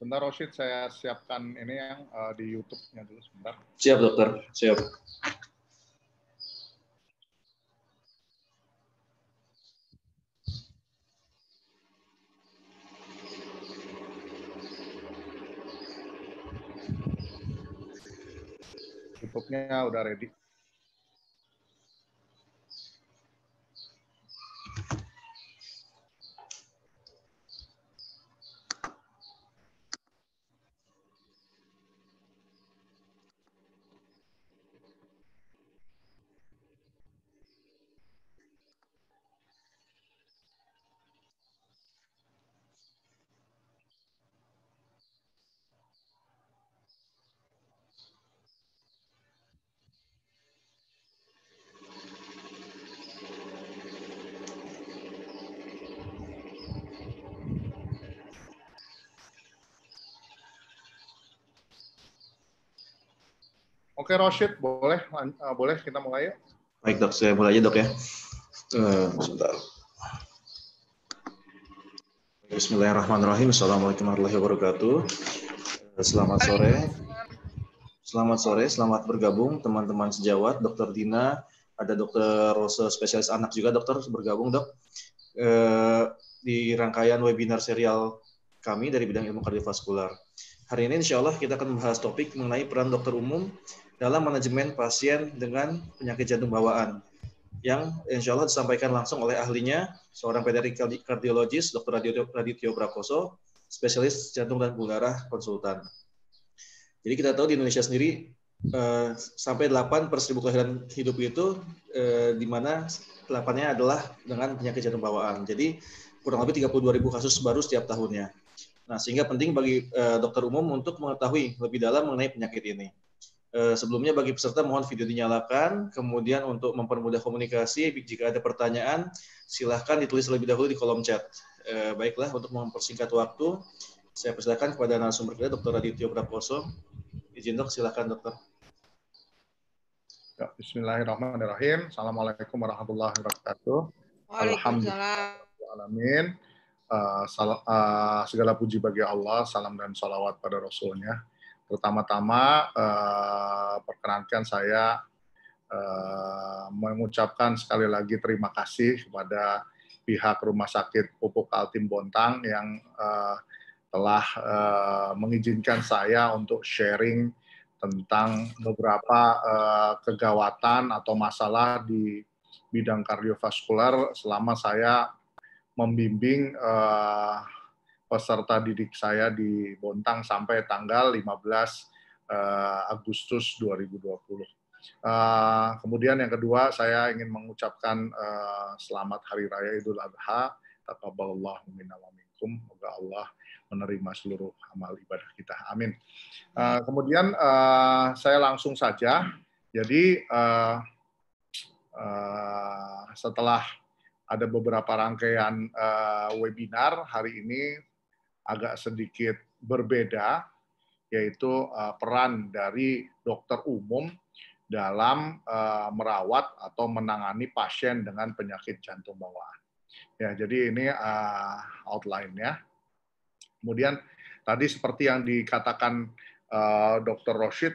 Sebentar Rosid, saya siapkan ini yang uh, di YouTube-nya dulu sebentar. Siap dokter, siap. YouTube-nya udah ready. Oke Roshid, boleh uh, boleh kita mulai yuk. Ya? Baik dok, saya mulai aja dok ya. Uh, sebentar. Bismillahirrahmanirrahim. Assalamualaikum warahmatullahi wabarakatuh. Eh, selamat sore. Selamat sore, selamat bergabung teman-teman sejawat, Dokter Dina, ada Dokter Rose spesialis anak juga dokter bergabung dok. Uh, di rangkaian webinar serial kami dari bidang ilmu kardiovaskular. Hari ini insya Allah kita akan membahas topik mengenai peran dokter umum dalam manajemen pasien dengan penyakit jantung bawaan yang insya Allah disampaikan langsung oleh ahlinya, seorang pediatri kardiologis, Dr. Radityo Prakoso, spesialis jantung dan pembuluh darah konsultan. Jadi kita tahu di Indonesia sendiri eh, sampai 8 per seribu kelahiran hidup itu eh, di mana 8-nya adalah dengan penyakit jantung bawaan. Jadi kurang lebih 32 ribu kasus baru setiap tahunnya. Nah, sehingga penting bagi eh, dokter umum untuk mengetahui lebih dalam mengenai penyakit ini. Eh, sebelumnya bagi peserta mohon video dinyalakan, kemudian untuk mempermudah komunikasi jika ada pertanyaan silahkan ditulis lebih dahulu di kolom chat. Eh, baiklah untuk mempersingkat waktu, saya persilakan kepada narasumber kita Dr. Radityo Prakoso. Izin dok, silahkan dokter. Ya, Bismillahirrahmanirrahim. Assalamualaikum warahmatullahi wabarakatuh. Alhamdulillah. Alamin. Uh, uh, segala puji bagi Allah, salam dan salawat pada Rasulnya. nya Pertama-tama eh, perkenankan saya eh, mengucapkan sekali lagi terima kasih kepada pihak Rumah Sakit Pupuk Altim Bontang yang eh, telah eh, mengizinkan saya untuk sharing tentang beberapa eh, kegawatan atau masalah di bidang kardiovaskular selama saya membimbing eh, peserta didik saya di Bontang sampai tanggal 15 eh, Agustus 2020. Eh, kemudian yang kedua, saya ingin mengucapkan eh, selamat Hari Raya Idul Adha. Taqabbalallahu minna wa minkum. Moga Allah menerima seluruh amal ibadah kita. Amin. kemudian saya langsung saja. Jadi setelah ada beberapa rangkaian webinar hari ini agak sedikit berbeda, yaitu eh, peran dari dokter umum dalam eh, merawat atau menangani pasien dengan penyakit jantung bawaan. Ya, jadi ini eh, outline-nya. Kemudian tadi seperti yang dikatakan Dr. Roshid,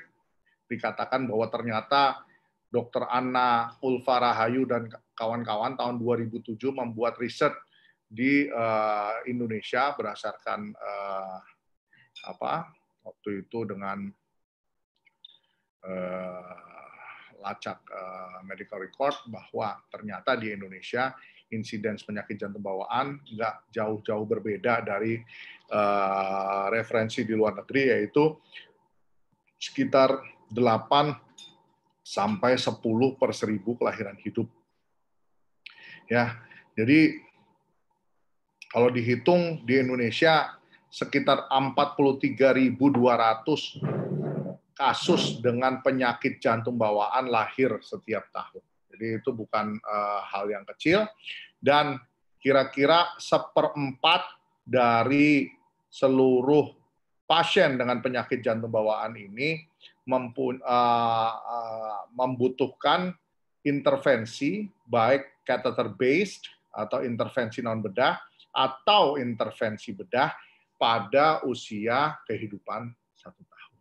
dikatakan bahwa ternyata Dr. Anna Ulfa Rahayu dan kawan-kawan tahun 2007 membuat riset di uh, Indonesia berdasarkan uh, apa waktu itu dengan uh, lacak uh, medical record bahwa ternyata di Indonesia insiden penyakit jantung bawaan nggak jauh-jauh berbeda dari uh, referensi di luar negeri yaitu sekitar 8 sampai 10 per seribu kelahiran hidup. Ya, jadi kalau dihitung di Indonesia sekitar 43.200 kasus dengan penyakit jantung bawaan lahir setiap tahun. Jadi itu bukan uh, hal yang kecil dan kira-kira seperempat dari seluruh pasien dengan penyakit jantung bawaan ini mempun, uh, eh, uh, eh, membutuhkan intervensi baik catheter based atau intervensi non bedah atau intervensi bedah pada usia kehidupan satu tahun.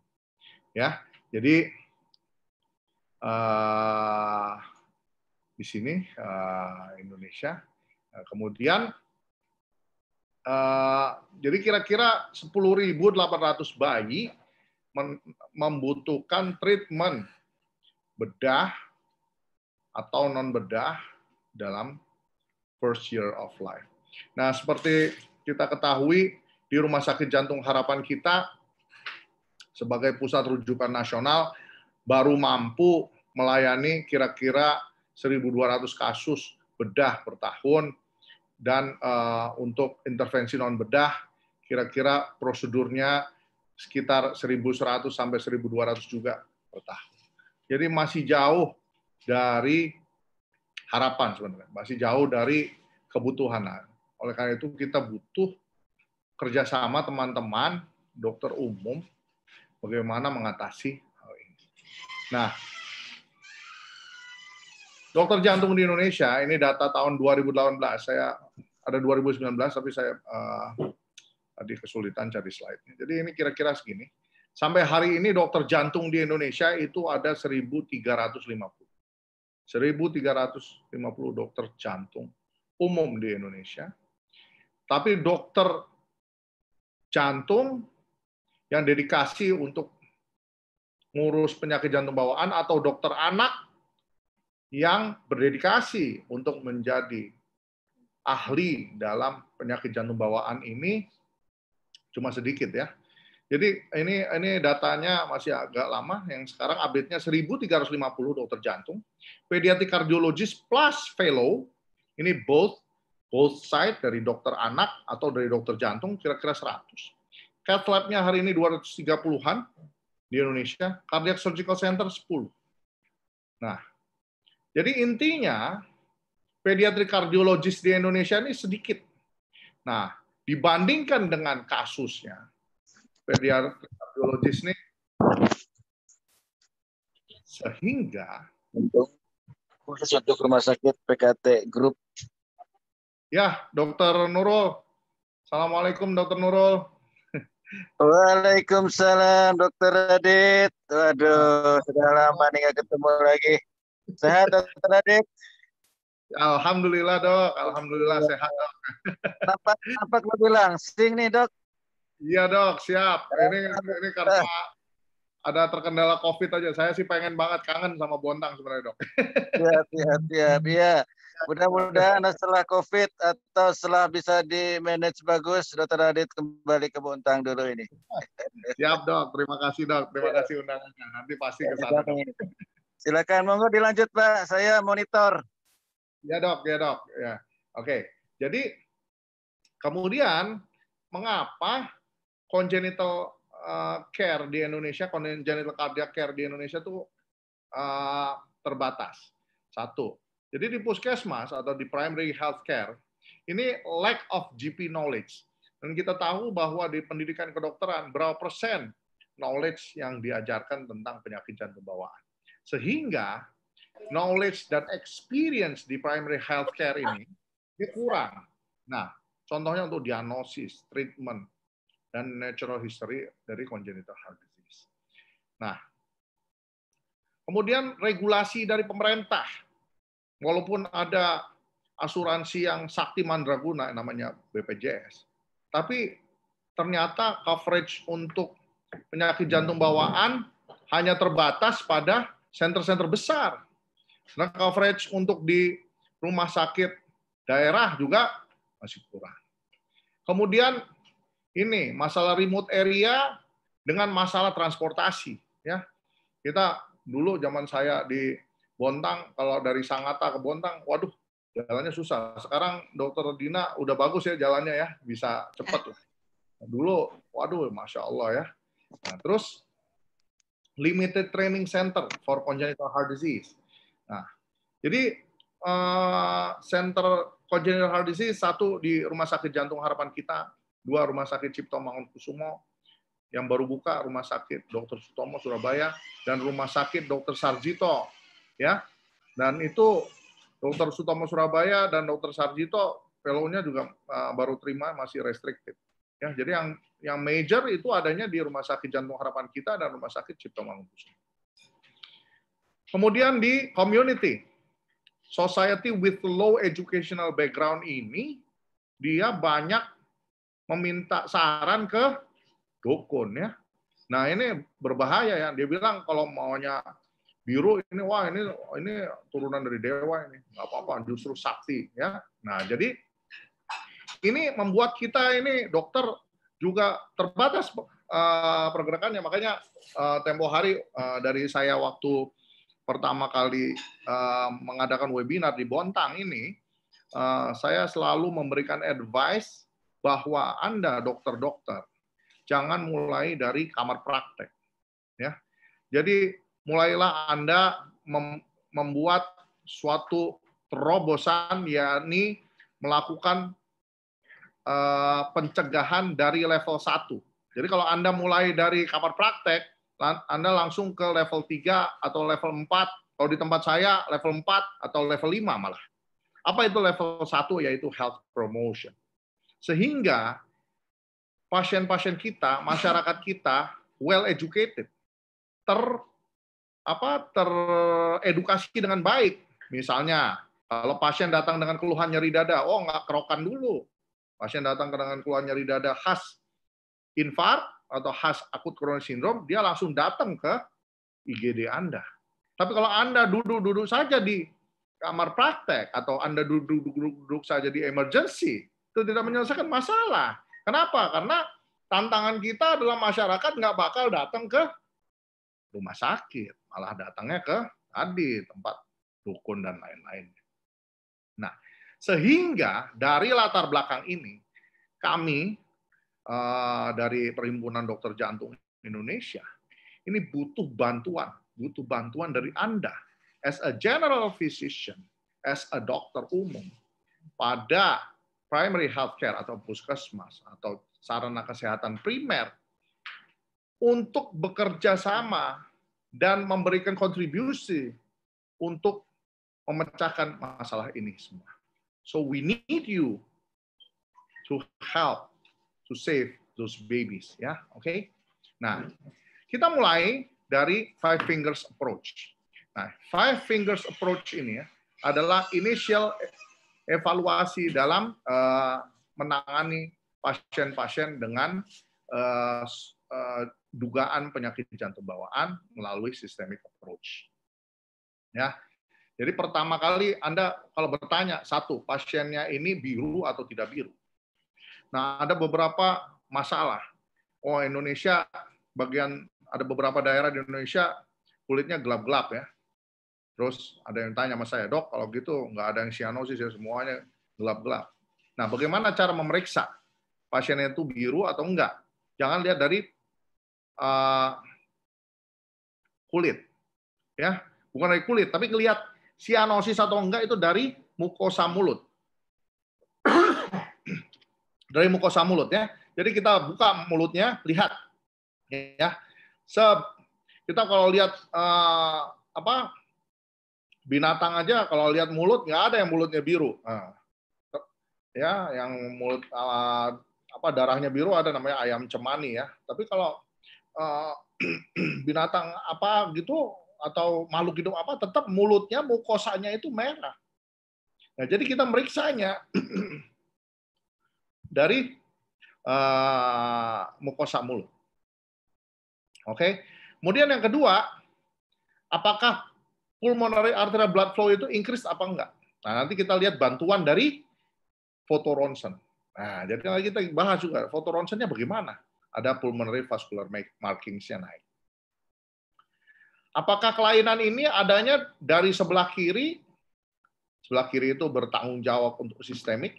Ya, jadi uh, di sini uh, Indonesia. Nah, kemudian uh, jadi kira-kira 10.800 bayi membutuhkan treatment bedah atau non bedah dalam first year of life. Nah, seperti kita ketahui di Rumah Sakit Jantung Harapan kita sebagai pusat rujukan nasional baru mampu melayani kira-kira 1.200 kasus bedah per tahun dan uh, untuk intervensi non bedah kira-kira prosedurnya sekitar 1.100 sampai 1.200 juga per tahun. Jadi masih jauh dari harapan sebenarnya, masih jauh dari kebutuhan. Oleh karena itu kita butuh kerjasama teman-teman dokter umum bagaimana mengatasi hal ini. Nah, dokter jantung di Indonesia ini data tahun 2018 saya ada 2019 tapi saya uh, eh, tadi kesulitan cari slide Jadi ini kira-kira segini. Sampai hari ini dokter jantung di Indonesia itu ada 1350. 1350 dokter jantung umum di Indonesia tapi dokter jantung yang dedikasi untuk ngurus penyakit jantung bawaan atau dokter anak yang berdedikasi untuk menjadi ahli dalam penyakit jantung bawaan ini cuma sedikit ya. Jadi ini ini datanya masih agak lama yang sekarang update-nya 1350 dokter jantung, pediatric cardiologist plus fellow ini both Both side dari dokter anak atau dari dokter jantung kira-kira 100. Cath lab-nya hari ini 230-an di Indonesia, cardiac surgical center 10. Nah, jadi intinya pediatri kardiologis di Indonesia ini sedikit. Nah, dibandingkan dengan kasusnya, pediatri kardiologis ini sehingga untuk khusus untuk rumah sakit PKT Group Ya, Dokter Nurul. Assalamualaikum, Dokter Nurul. Waalaikumsalam, Dokter Adit. Waduh, sudah lama nih gak ketemu lagi. Sehat, Dokter Adit? Alhamdulillah, Dok. Alhamdulillah iya. sehat, Dok. Nampak, nampak lo bilang, sing nih, Dok. Iya, Dok. Siap. Ini ini karena ada terkendala COVID aja. Saya sih pengen banget kangen sama Bontang sebenarnya, Dok. Iya, iya, iya. Ya. Mudah-mudahan setelah COVID atau setelah bisa di manage bagus, Dokter Adit kembali ke Bontang dulu ini. Siap dok, terima kasih dok, terima iya. kasih undangannya. Nanti pasti ke iya, sana. Silakan, monggo dilanjut Pak. Saya monitor. Ya dok, ya dok. Ya. Oke, jadi kemudian mengapa congenital eh, care di Indonesia, congenital cardiac care di Indonesia tuh eh, terbatas. Satu, jadi di puskesmas atau di primary healthcare ini lack of GP knowledge. Dan kita tahu bahwa di pendidikan kedokteran berapa persen knowledge yang diajarkan tentang penyakit jantung bawaan. Sehingga knowledge dan experience di primary healthcare ini ini kurang. Nah, contohnya untuk diagnosis, treatment, dan natural history dari congenital heart disease. Nah, kemudian regulasi dari pemerintah walaupun ada asuransi yang sakti mandraguna namanya BPJS. Tapi ternyata coverage untuk penyakit jantung bawaan hanya terbatas pada center-center besar. Nah, coverage untuk di rumah sakit daerah juga masih kurang. Kemudian ini masalah remote area dengan masalah transportasi ya. Kita dulu zaman saya di Bontang kalau dari Sangatta ke Bontang, waduh jalannya susah. Sekarang Dokter Dina udah bagus ya jalannya ya, bisa cepat. Dulu, waduh, masya Allah ya. Nah, terus limited training center for congenital heart disease. Nah, jadi uh, center congenital heart disease satu di Rumah Sakit Jantung Harapan Kita, dua Rumah Sakit Cipto Mangunkusumo yang baru buka Rumah Sakit Dr. Sutomo Surabaya dan Rumah Sakit Dr. Sarjito ya. Dan itu Dokter Sutomo Surabaya dan Dokter Sarjito fellow-nya juga uh, baru terima masih restricted. Ya, jadi yang yang major itu adanya di Rumah Sakit Jantung Harapan Kita dan Rumah Sakit Cipto Mangunkusumo. Kemudian di community, society with low educational background ini dia banyak meminta saran ke dukun ya. Nah ini berbahaya ya. Dia bilang kalau maunya biru ini wah ini ini turunan dari dewa ini nggak apa-apa justru sakti ya nah jadi ini membuat kita ini dokter juga terbatas uh, pergerakannya makanya uh, eh, tempo hari uh, dari saya waktu pertama kali uh, mengadakan webinar di Bontang ini uh, saya selalu memberikan advice bahwa anda dokter-dokter jangan mulai dari kamar praktek ya jadi mulailah Anda membuat suatu terobosan yakni melakukan eh, pencegahan dari level 1. Jadi kalau Anda mulai dari kamar praktek, Anda langsung ke level 3 atau level 4. Kalau di tempat saya level 4 atau level 5 malah. Apa itu level 1 yaitu health promotion. Sehingga pasien-pasien kita, masyarakat kita well educated, ter apa teredukasi dengan baik. Misalnya, kalau pasien datang dengan keluhan nyeri dada, oh nggak kerokan dulu. Pasien datang dengan keluhan nyeri dada khas infar atau khas akut koroner sindrom dia langsung datang ke IGD Anda. Tapi kalau Anda duduk-duduk saja di kamar praktek atau Anda duduk-duduk saja di emergency, itu tidak menyelesaikan masalah. Kenapa? Karena tantangan kita adalah masyarakat nggak bakal datang ke rumah sakit, malah datangnya ke tadi tempat dukun dan lain-lain. Nah, sehingga dari latar belakang ini kami eh, dari Perhimpunan Dokter Jantung Indonesia ini butuh bantuan, butuh bantuan dari Anda as a general physician, as a dokter umum pada primary healthcare atau puskesmas atau sarana kesehatan primer untuk bekerja sama dan memberikan kontribusi untuk memecahkan masalah ini semua. So we need you to help to save those babies, ya, yeah? oke? Okay? Nah, kita mulai dari five fingers approach. Nah, five fingers approach ini ya, adalah initial evaluasi dalam uh, menangani pasien-pasien dengan uh, Eh, dugaan penyakit jantung bawaan melalui systemic approach. Ya. Jadi pertama kali Anda kalau bertanya, satu, pasiennya ini biru atau tidak biru? Nah, ada beberapa masalah. Oh, Indonesia bagian ada beberapa daerah di Indonesia kulitnya gelap-gelap ya. Terus ada yang tanya sama saya, dok kalau gitu nggak ada yang sianosis ya semuanya gelap-gelap. Nah bagaimana cara memeriksa pasiennya itu biru atau enggak? Jangan lihat dari Eh, kulit. Ya, bukan dari kulit, tapi ngelihat sianosis atau enggak itu dari mukosa mulut. dari mukosa mulut ya. Jadi kita buka mulutnya, lihat ya. Se kita kalau lihat uh, apa binatang aja kalau lihat mulut nggak ada yang mulutnya biru. Nah. Ya, yang mulut uh, apa darahnya biru ada namanya ayam cemani ya. Tapi kalau Eh, binatang apa gitu atau makhluk hidup apa tetap mulutnya mukosanya itu merah. Nah, jadi kita meriksanya dari uh, mukosa mulut. Oke. Okay? Kemudian yang kedua, apakah pulmonary arterial blood flow itu increase apa enggak? Nah, nanti kita lihat bantuan dari ronsen. Nah, jadi kalau kita bahas juga foto ronsennya bagaimana ada pulmonary vascular markings-nya naik. Apakah kelainan ini adanya dari sebelah kiri? Sebelah kiri itu bertanggung jawab untuk sistemik.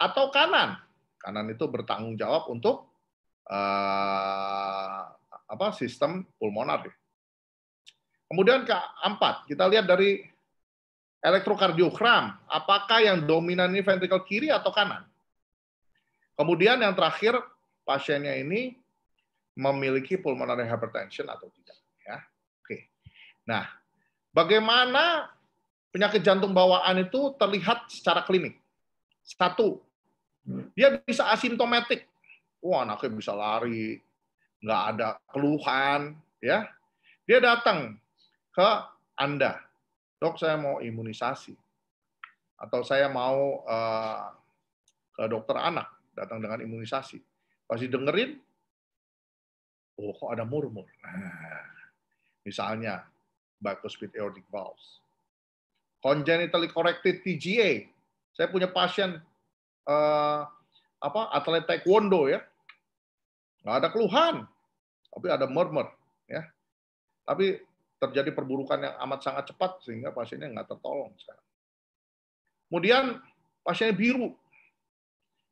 Atau kanan? Kanan itu bertanggung jawab untuk uh, apa sistem pulmoner. Kemudian keempat, kita lihat dari elektrokardiogram, apakah yang dominan ini ventrikel kiri atau kanan? Kemudian yang terakhir, pasiennya ini memiliki pulmonary hypertension atau tidak. Ya. Oke. Nah, bagaimana penyakit jantung bawaan itu terlihat secara klinik? Satu, dia bisa asimptomatik. Wah, anaknya bisa lari, nggak ada keluhan, ya. Dia datang ke Anda, dok saya mau imunisasi, atau saya mau uh, ke dokter anak, datang dengan imunisasi. pasti dengerin oh kok ada murmur. Nah, misalnya, bicuspid aortic valves. Congenitally corrected TGA. Saya punya pasien uh, apa atlet taekwondo ya. Nggak ada keluhan, tapi ada murmur ya. Tapi terjadi perburukan yang amat sangat cepat sehingga pasiennya nggak tertolong sekarang. Kemudian pasiennya biru,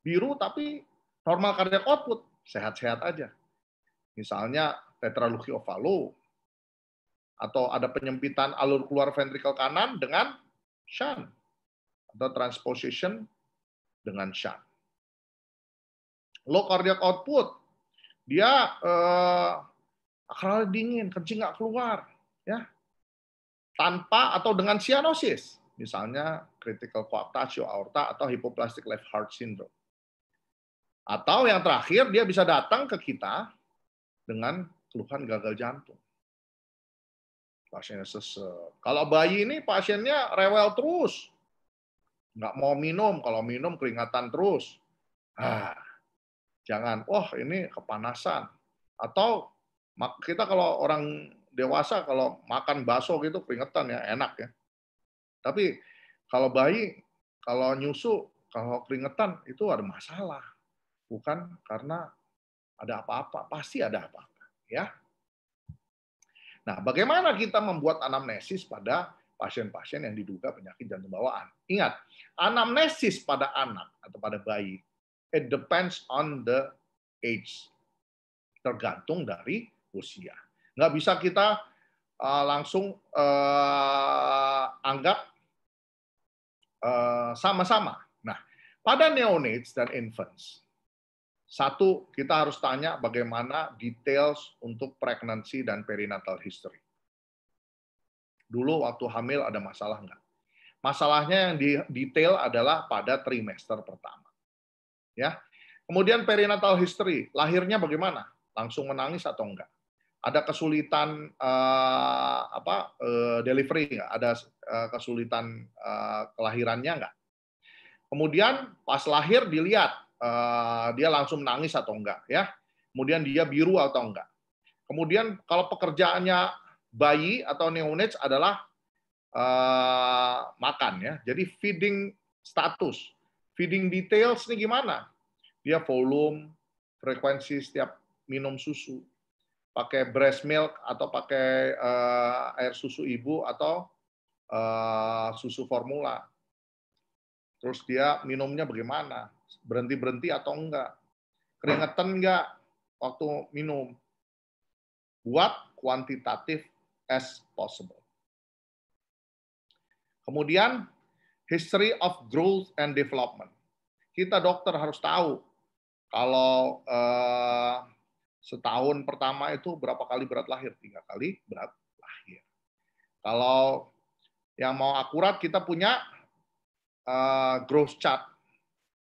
biru tapi normal cardiac output sehat-sehat aja. Misalnya tetralogy ovalo atau ada penyempitan alur keluar ventrikel kanan dengan shunt atau transposition dengan shunt. Low cardiac output dia eh, akral dingin, kencing nggak keluar, ya tanpa atau dengan cyanosis, misalnya critical coaptatio aorta atau hypoplastic left heart syndrome atau yang terakhir, dia bisa datang ke kita dengan keluhan gagal jantung. Pasiennya sesek. Kalau bayi ini pasiennya rewel terus. Nggak mau minum. Kalau minum keringatan terus. Ah, jangan, wah oh, ini kepanasan. Atau kita kalau orang dewasa, kalau makan bakso gitu keringatan ya, enak ya. Tapi kalau bayi, kalau nyusu, kalau keringetan itu ada masalah bukan karena ada apa-apa, pasti ada apa-apa, ya. Nah, bagaimana kita membuat anamnesis pada pasien-pasien yang diduga penyakit jantung bawaan? Ingat, anamnesis pada anak atau pada bayi it depends on the age. Tergantung dari usia. Nggak bisa kita uh, langsung uh, anggap eh, sama-sama. Uh, nah, pada neonates dan infants, satu, kita harus tanya bagaimana details untuk pregnancy dan perinatal history. Dulu waktu hamil ada masalah nggak? Masalahnya yang di detail adalah pada trimester pertama. Ya. Kemudian perinatal history, lahirnya bagaimana? Langsung menangis atau enggak? Ada kesulitan uh, apa uh, delivery enggak? Ada uh, kesulitan uh, kelahirannya enggak? Kemudian pas lahir dilihat Eh, dia langsung nangis atau enggak ya kemudian dia biru atau enggak kemudian kalau pekerjaannya bayi atau neonates adalah uh, makan ya jadi feeding status feeding details ini gimana dia volume frekuensi setiap minum susu pakai breast milk atau pakai uh, air susu ibu atau uh, susu formula. Terus dia minumnya bagaimana? berhenti-berhenti atau enggak, keringetan enggak waktu minum. Buat kuantitatif as possible. Kemudian, history of growth and development. Kita dokter harus tahu kalau uh, setahun pertama itu berapa kali berat lahir? Tiga kali berat lahir. Kalau yang mau akurat, kita punya uh, growth chart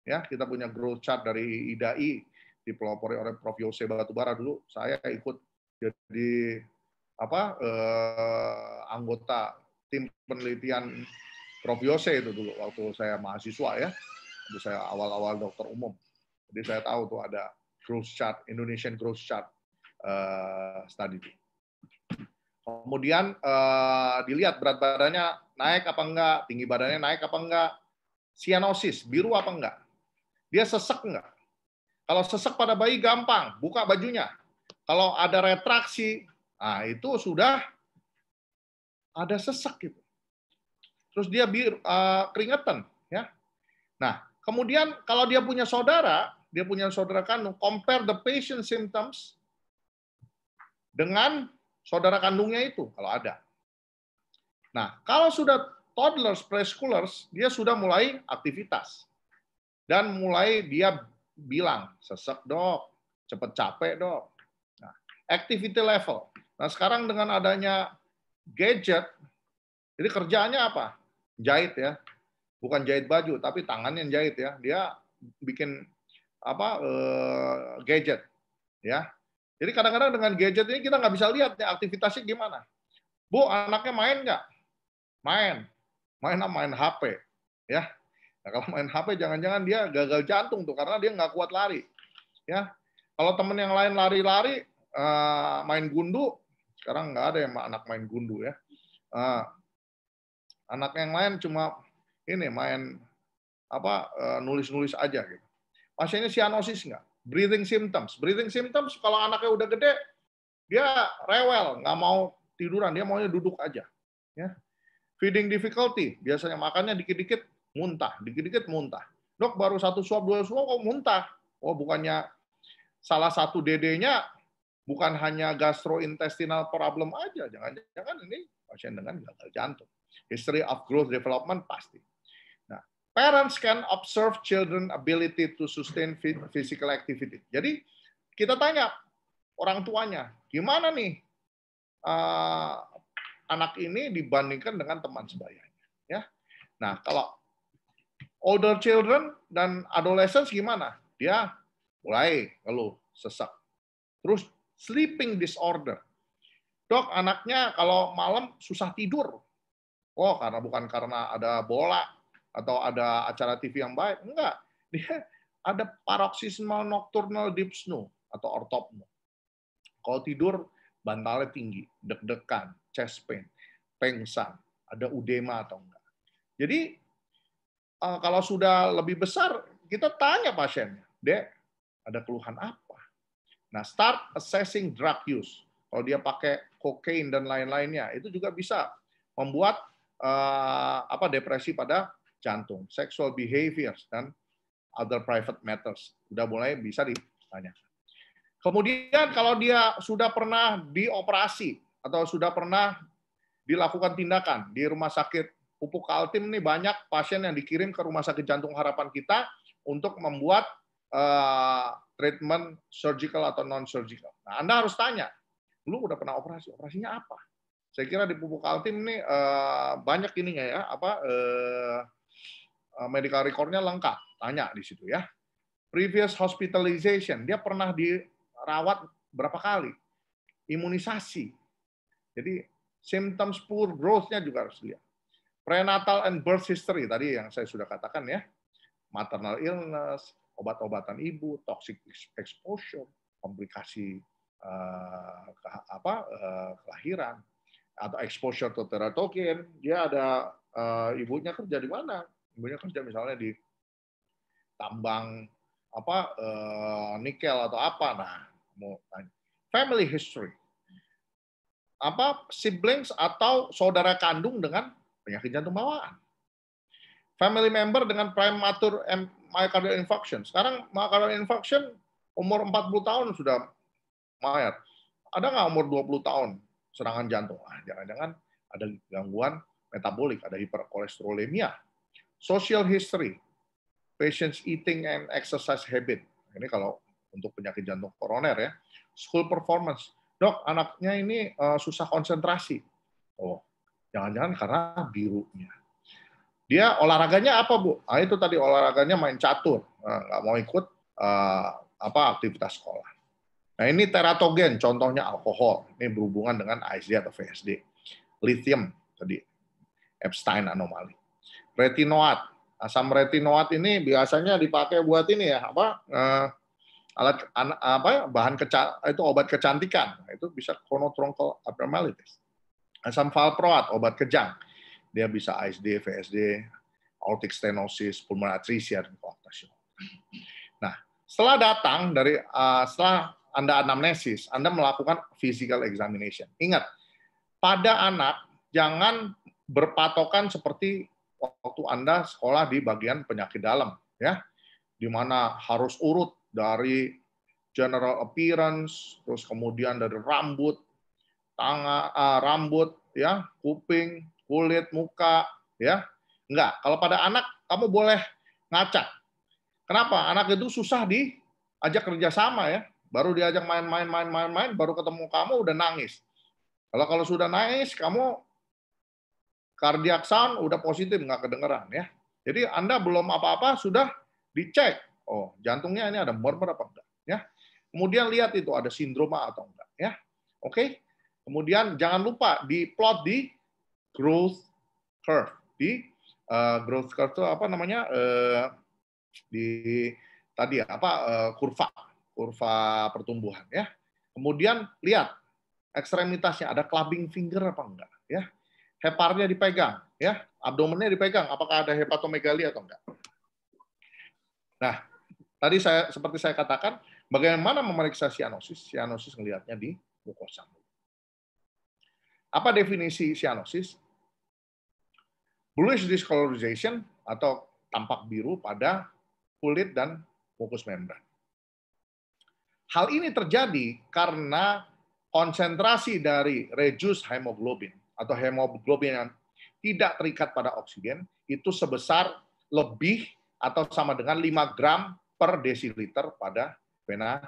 Ya, kita punya growth chart dari IDAI dipelopori oleh Prof. Yose Batubara dulu. Saya ikut jadi apa eh, anggota tim penelitian Prof. Yose itu dulu waktu saya mahasiswa ya. Waktu saya awal-awal dokter umum. Jadi saya tahu tuh ada growth chart, Indonesian growth chart eh, study. Kemudian eh, dilihat berat badannya naik apa enggak, tinggi badannya naik apa enggak, sianosis biru apa enggak. Dia sesek nggak? Kalau sesek pada bayi gampang, buka bajunya. Kalau ada retraksi, nah itu sudah ada sesek gitu. Terus dia bir, uh, eh, keringetan, ya. Nah, kemudian kalau dia punya saudara, dia punya saudara kandung, compare the patient symptoms dengan saudara kandungnya itu kalau ada. Nah, kalau sudah toddlers, preschoolers, dia sudah mulai aktivitas. Dan mulai dia bilang, sesek dok, cepet capek dok. Nah, activity level. Nah sekarang dengan adanya gadget, jadi kerjaannya apa? Jahit ya. Bukan jahit baju, tapi tangannya yang jahit ya. Dia bikin apa uh, gadget ya. Jadi kadang-kadang dengan gadget ini kita nggak bisa lihat ya aktivitasnya gimana. Bu, anaknya main nggak? Main. Main apa main HP. Ya. Nah, kalau main HP jangan-jangan dia gagal jantung tuh karena dia nggak kuat lari. Ya, kalau teman yang lain lari-lari, uh, main gundu, sekarang nggak ada yang anak main gundu ya. Uh, anak yang lain cuma ini main apa nulis eh, nulis-nulis aja gitu. Pasiennya sianosis nggak? Breathing symptoms. Breathing symptoms kalau anaknya udah gede, dia rewel, nggak mau tiduran, dia maunya duduk aja. Ya. Feeding difficulty, biasanya makannya dikit-dikit muntah, dikit-dikit muntah. Dok baru satu suap dua suap kok muntah. Oh bukannya salah satu DD-nya bukan hanya gastrointestinal problem aja, jangan-jangan ini pasien dengan gagal jantung. History of growth development pasti. Nah, parents can observe children ability to sustain physical activity. Jadi kita tanya orang tuanya, gimana nih uh, anak ini dibandingkan dengan teman sebayanya, ya. Nah, kalau older children dan adolescents gimana? Dia mulai kalau sesak. Terus sleeping disorder. Dok, anaknya kalau malam susah tidur. Oh, karena bukan karena ada bola atau ada acara TV yang baik. Enggak. Dia ada paroxysmal nocturnal deep snow atau ortopno. Kalau tidur, bantalnya tinggi, deg-degan, chest pain, pengsan, ada udema atau enggak. Jadi Eh, kalau sudah lebih besar, kita tanya pasiennya, Dek, ada keluhan apa? Nah, start assessing drug use. Kalau dia pakai kokain dan lain-lainnya, itu juga bisa membuat uh, apa depresi pada jantung, sexual behaviors dan other private matters. Sudah mulai bisa ditanyakan. Kemudian kalau dia sudah pernah dioperasi atau sudah pernah dilakukan tindakan di rumah sakit Pupuk Kaltim ini banyak pasien yang dikirim ke Rumah Sakit Jantung Harapan kita untuk membuat uh, treatment surgical atau non-surgical. Nah, Anda harus tanya, lu udah pernah operasi, operasinya apa? Saya kira di Pupuk Kaltim ini uh, eh, banyak ininya ya, apa uh, medical recordnya lengkap. Tanya di situ ya. Previous hospitalization, dia pernah dirawat berapa kali? Imunisasi. Jadi symptoms poor growth-nya juga harus dilihat Prenatal and birth history tadi yang saya sudah katakan ya. Maternal illness, obat-obatan ibu, toxic exposure, komplikasi eh, ke, apa uh, kelahiran atau exposure to teratogen. Dia ada uh, ibunya kerja di mana? Ibunya kerja misalnya di tambang apa uh, nikel atau apa. Nah, mau tanya. Family history apa siblings atau saudara kandung dengan penyakit jantung bawaan. Family member dengan prematur myocardial infarction. Sekarang myocardial infarction umur 40 tahun sudah mayat. Ada nggak umur 20 tahun serangan jantung? Ah, jangan-jangan ada gangguan metabolik, ada hiperkolesterolemia. Social history, patients eating and exercise habit. Ini kalau untuk penyakit jantung koroner ya. School performance. Dok, anaknya ini eh, susah konsentrasi. Oh, Jangan-jangan karena birunya. Dia olahraganya apa, Bu? Nah, itu tadi olahraganya main catur. Nah, nggak mau ikut uh, apa aktivitas sekolah. Nah, ini teratogen, contohnya alkohol. Ini berhubungan dengan ASD atau VSD. Lithium, tadi. Epstein anomali. Retinoat. Asam retinoat ini biasanya dipakai buat ini ya, apa? Uh, alat apa bahan keca, itu obat kecantikan itu bisa konotronkel abnormalities Asam valproat, obat kejang. Dia bisa ASD, VSD, aortic stenosis, pulmonary atresia, dan koartasi. Nah, setelah datang dari uh, setelah Anda anamnesis, Anda melakukan physical examination. Ingat, pada anak jangan berpatokan seperti waktu Anda sekolah di bagian penyakit dalam, ya, di mana harus urut dari general appearance, terus kemudian dari rambut, tangan, uh, eh, rambut, ya, kuping, kulit, muka, ya. Enggak, kalau pada anak kamu boleh ngacak. Kenapa? Anak itu susah diajak kerjasama ya. Baru diajak main-main, main-main, main, baru ketemu kamu udah nangis. Kalau kalau sudah nangis, kamu kardiak sound udah positif nggak kedengeran ya. Jadi Anda belum apa-apa sudah dicek. Oh, jantungnya ini ada murmur apa enggak ya. Kemudian lihat itu ada sindroma atau enggak ya. Oke. Okay? Kemudian jangan lupa di plot di growth curve. Di uh, growth curve itu apa namanya? Uh, di tadi apa uh, kurva, kurva pertumbuhan ya. Kemudian lihat ekstremitasnya ada clubbing finger apa enggak ya. Heparnya dipegang ya, abdomennya dipegang apakah ada hepatomegali atau enggak. Nah, tadi saya seperti saya katakan bagaimana memeriksa sianosis? Sianosis melihatnya di mukosa apa definisi cyanosis? Bluish discolorization atau tampak biru pada kulit dan mukus membran. Hal ini terjadi karena konsentrasi dari reduced hemoglobin atau hemoglobin yang tidak terikat pada oksigen itu sebesar lebih atau sama dengan 5 gram per desiliter pada vena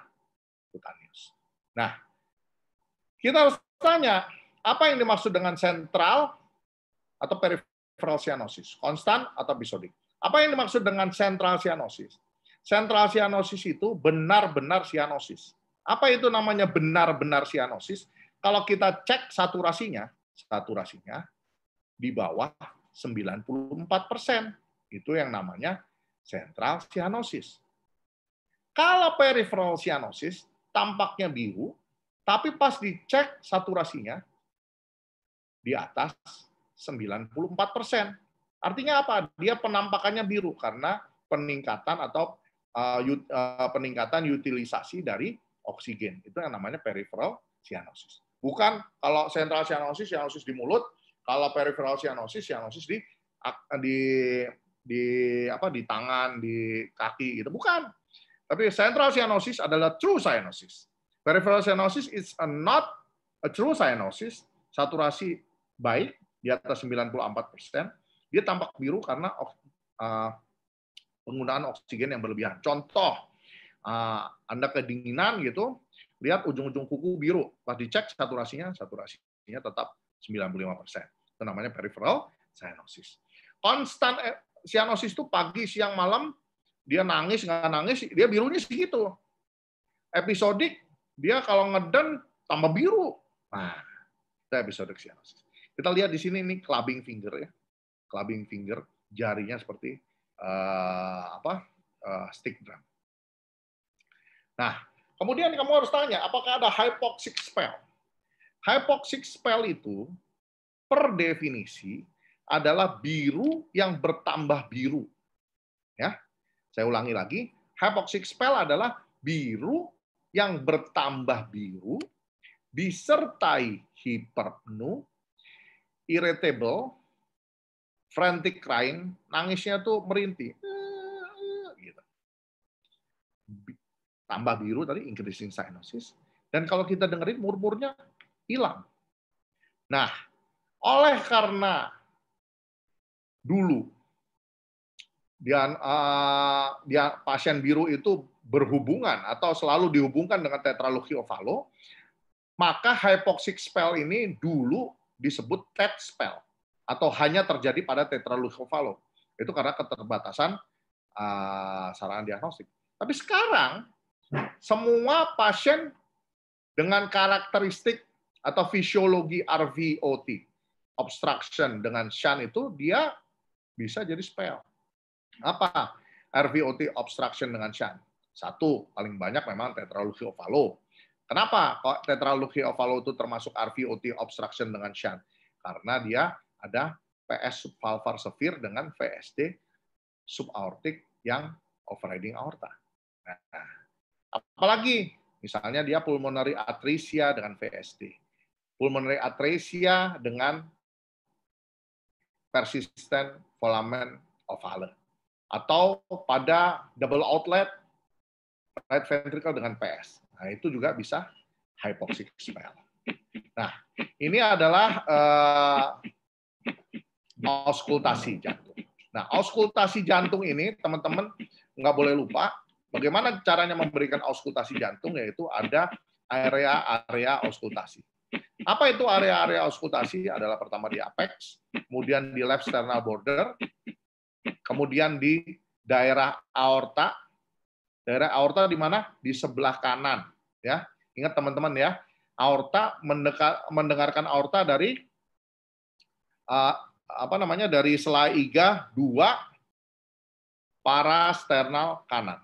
cutaneous. Nah, kita harus tanya, apa yang dimaksud dengan sentral atau peripheral cyanosis? Konstan atau episodik? Apa yang dimaksud dengan sentral cyanosis? Sentral cyanosis itu benar-benar cyanosis. Apa itu namanya benar-benar cyanosis? Kalau kita cek saturasinya, saturasinya di bawah 94 persen. Itu yang namanya sentral cyanosis. Kalau peripheral cyanosis tampaknya biru, tapi pas dicek saturasinya di atas 94 persen. Artinya apa? Dia penampakannya biru karena peningkatan atau uh, uh, peningkatan utilisasi dari oksigen. Itu yang namanya peripheral cyanosis. Bukan kalau central cyanosis, cyanosis di mulut, kalau peripheral cyanosis, cyanosis di di di apa di tangan, di kaki itu Bukan. Tapi central cyanosis adalah true cyanosis. Peripheral cyanosis is not a true cyanosis. Saturasi baik di atas 94 persen, dia tampak biru karena uh, penggunaan oksigen yang berlebihan. Contoh, uh, Anda kedinginan gitu, lihat ujung-ujung kuku biru, pas dicek saturasinya, saturasinya tetap 95 persen. Itu namanya peripheral cyanosis. Konstan eh, cyanosis itu pagi, siang, malam, dia nangis, nggak nangis, dia birunya segitu. Episodik, dia kalau ngeden tambah biru. Nah, itu episodik cyanosis. Kita lihat di sini ini clubbing finger ya. Clubbing finger jarinya seperti uh, apa? Uh, stick drum. Nah, kemudian kamu harus tanya apakah ada hypoxic spell? Hypoxic spell itu per definisi adalah biru yang bertambah biru. Ya. Saya ulangi lagi, hypoxic spell adalah biru yang bertambah biru disertai hiperpnu irritable, frantic crying, nangisnya tuh merintih. Eh, gitu. Tambah biru tadi, increasing cyanosis. Dan kalau kita dengerin, murmurnya hilang. Nah, oleh karena dulu dia, uh, eh, dia pasien biru itu berhubungan atau selalu dihubungkan dengan tetralogy ovalo, maka hypoxic spell ini dulu disebut TET spell atau hanya terjadi pada tetralokovalo. Itu karena keterbatasan uh, ah, saran diagnostik. Tapi sekarang semua pasien dengan karakteristik atau fisiologi RVOT, obstruction dengan shan itu dia bisa jadi spell. Apa? RVOT obstruction dengan shan. Satu, paling banyak memang tetralogi ovalo. Kenapa kok tetralogy of ovalo itu termasuk RVOT obstruction dengan shunt? Karena dia ada PS subvalvar severe dengan VSD subaortic yang overriding aorta. Nah, apalagi misalnya dia pulmonary atresia dengan VSD. Pulmonary atresia dengan persistent volamen ovale. Atau pada double outlet right ventricle dengan PS. Nah, itu juga bisa hypoxic spell. Nah, ini adalah uh, auskultasi jantung. Nah, auskultasi jantung ini teman-teman nggak boleh lupa bagaimana caranya memberikan auskultasi jantung yaitu ada area-area auskultasi. Apa itu area-area auskultasi? Adalah pertama di apex, kemudian di left sternal border, kemudian di daerah aorta, Daerah aorta di mana? Di sebelah kanan, ya. Ingat teman-teman ya, aorta mendekat, mendengarkan aorta dari apa namanya? dari selai iga dua sternal kanan.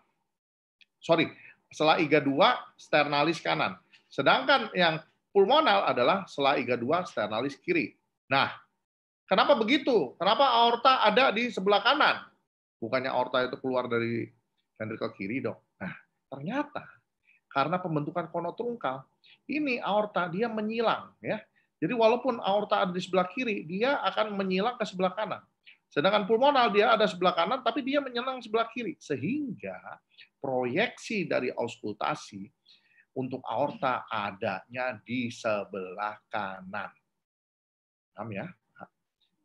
Sorry, selai iga dua sternalis kanan. Sedangkan yang pulmonal adalah selai iga dua sternalis kiri. Nah, kenapa begitu? Kenapa aorta ada di sebelah kanan? Bukannya aorta itu keluar dari ventrikel kiri dok, Nah, ternyata karena pembentukan konotrungkal, ini aorta dia menyilang ya. Jadi walaupun aorta ada di sebelah kiri, dia akan menyilang ke sebelah kanan. Sedangkan pulmonal dia ada sebelah kanan, tapi dia menyilang sebelah kiri. Sehingga proyeksi dari auskultasi untuk aorta adanya di sebelah kanan. Paham ya?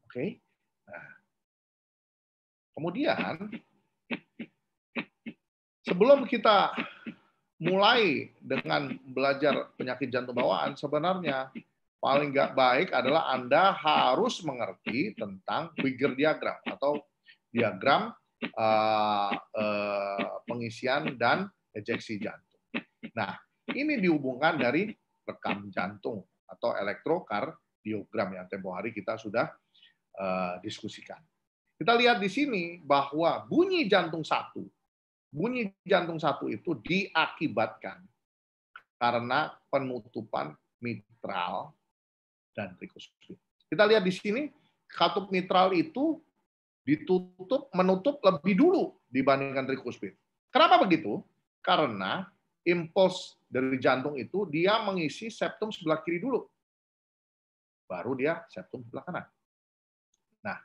Oke. Nah. Kemudian Sebelum kita mulai dengan belajar penyakit jantung bawaan, sebenarnya paling nggak baik adalah Anda harus mengerti tentang figure diagram atau diagram uh, uh, pengisian dan ejeksi jantung. Nah, ini dihubungkan dari rekam jantung atau elektrokardiogram yang tempo hari kita sudah uh, diskusikan. Kita lihat di sini bahwa bunyi jantung satu bunyi jantung satu itu diakibatkan karena penutupan mitral dan trikuspid. Kita lihat di sini katup mitral itu ditutup menutup lebih dulu dibandingkan trikuspid. Kenapa begitu? Karena impuls dari jantung itu dia mengisi septum sebelah kiri dulu. Baru dia septum sebelah kanan. Nah,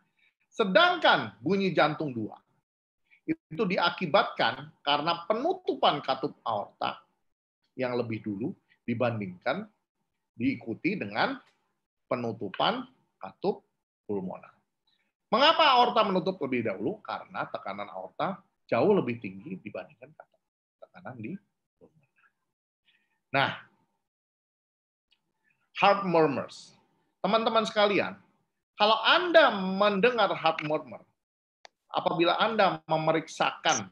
sedangkan bunyi jantung dua itu diakibatkan karena penutupan katup aorta yang lebih dulu dibandingkan diikuti dengan penutupan katup pulmonar. Mengapa aorta menutup lebih dahulu? Karena tekanan aorta jauh lebih tinggi dibandingkan tekanan di pulmonar. Nah, heart murmurs. Teman-teman sekalian, kalau Anda mendengar heart murmur, apabila Anda memeriksakan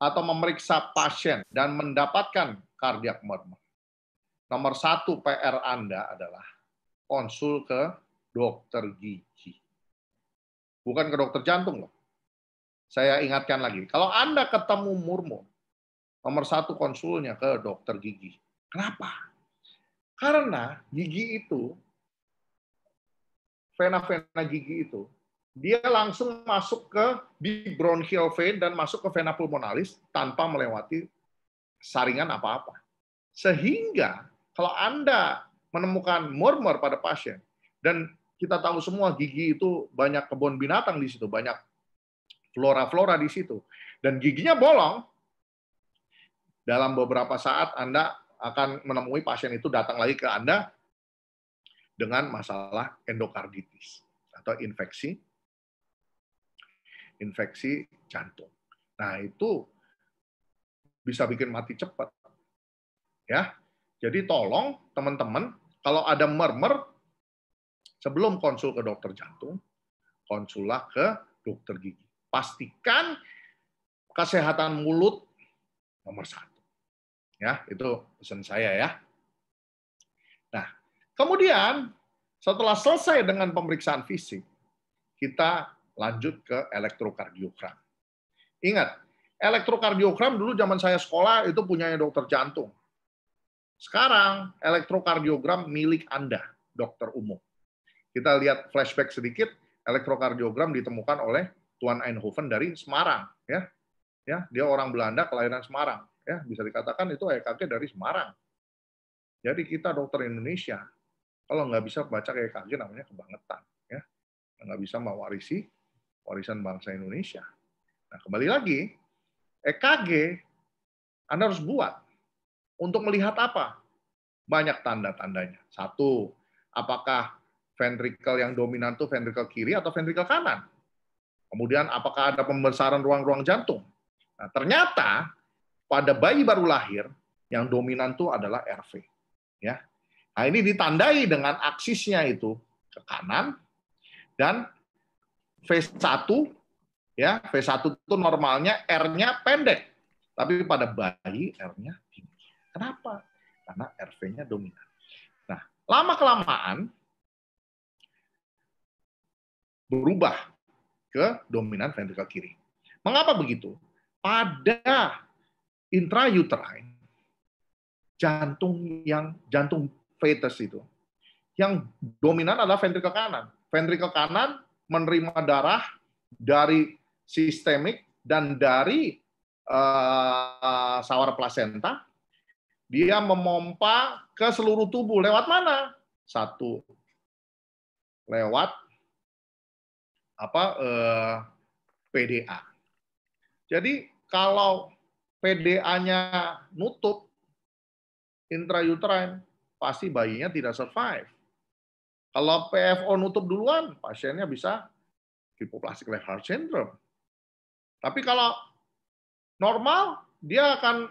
atau memeriksa pasien dan mendapatkan kardiak murmur. Nomor satu PR Anda adalah konsul ke dokter gigi. Bukan ke dokter jantung loh. Saya ingatkan lagi, kalau Anda ketemu murmur, nomor satu konsulnya ke dokter gigi. Kenapa? Karena gigi itu, vena-vena gigi itu dia langsung masuk ke di bronchial vein dan masuk ke vena pulmonalis tanpa melewati saringan apa-apa. Sehingga kalau Anda menemukan murmur pada pasien dan kita tahu semua gigi itu banyak kebun binatang di situ, banyak flora-flora di situ dan giginya bolong dalam beberapa saat Anda akan menemui pasien itu datang lagi ke Anda dengan masalah endokarditis atau infeksi infeksi jantung. Nah, itu bisa bikin mati cepat. Ya. Jadi tolong teman-teman kalau ada murmur sebelum konsul ke dokter jantung, konsullah ke dokter gigi. Pastikan kesehatan mulut nomor satu. Ya, itu pesan saya ya. Nah, kemudian setelah selesai dengan pemeriksaan fisik, kita lanjut ke elektrokardiogram. Ingat, elektrokardiogram dulu zaman saya sekolah itu punyanya dokter jantung. Sekarang elektrokardiogram milik Anda, dokter umum. Kita lihat flashback sedikit, elektrokardiogram ditemukan oleh Tuan Eindhoven dari Semarang, ya. Ya, dia orang Belanda kelahiran Semarang, ya. Bisa dikatakan itu EKG dari Semarang. Jadi kita dokter Indonesia kalau nggak bisa baca EKG namanya kebangetan, ya. Nggak bisa mewarisi warisan bangsa Indonesia. Nah, kembali lagi, EKG Anda harus buat untuk melihat apa? Banyak tanda-tandanya. Satu, apakah ventrikel yang dominan itu ventrikel kiri atau ventrikel kanan? Kemudian apakah ada pembesaran ruang-ruang jantung? Nah, ternyata pada bayi baru lahir yang dominan itu adalah RV. Ya. Nah, ini ditandai dengan aksisnya itu ke kanan dan V1 ya, V1 itu normalnya R-nya pendek. Tapi pada bayi R-nya tinggi. Kenapa? Karena RV-nya dominan. Nah, lama kelamaan berubah ke dominan ventrikel kiri. Mengapa begitu? Pada intrauterine jantung yang jantung fetus itu yang dominan adalah ventrikel kanan. Ventrikel kanan menerima darah dari sistemik dan dari uh, sawar plasenta, dia memompa ke seluruh tubuh. Lewat mana? Satu, lewat apa uh, eh, PDA. Jadi kalau PDA-nya nutup intrauterine, pasti bayinya tidak survive. Kalau PFO nutup duluan, pasiennya bisa hipoplastik left heart syndrome. Tapi kalau normal, dia akan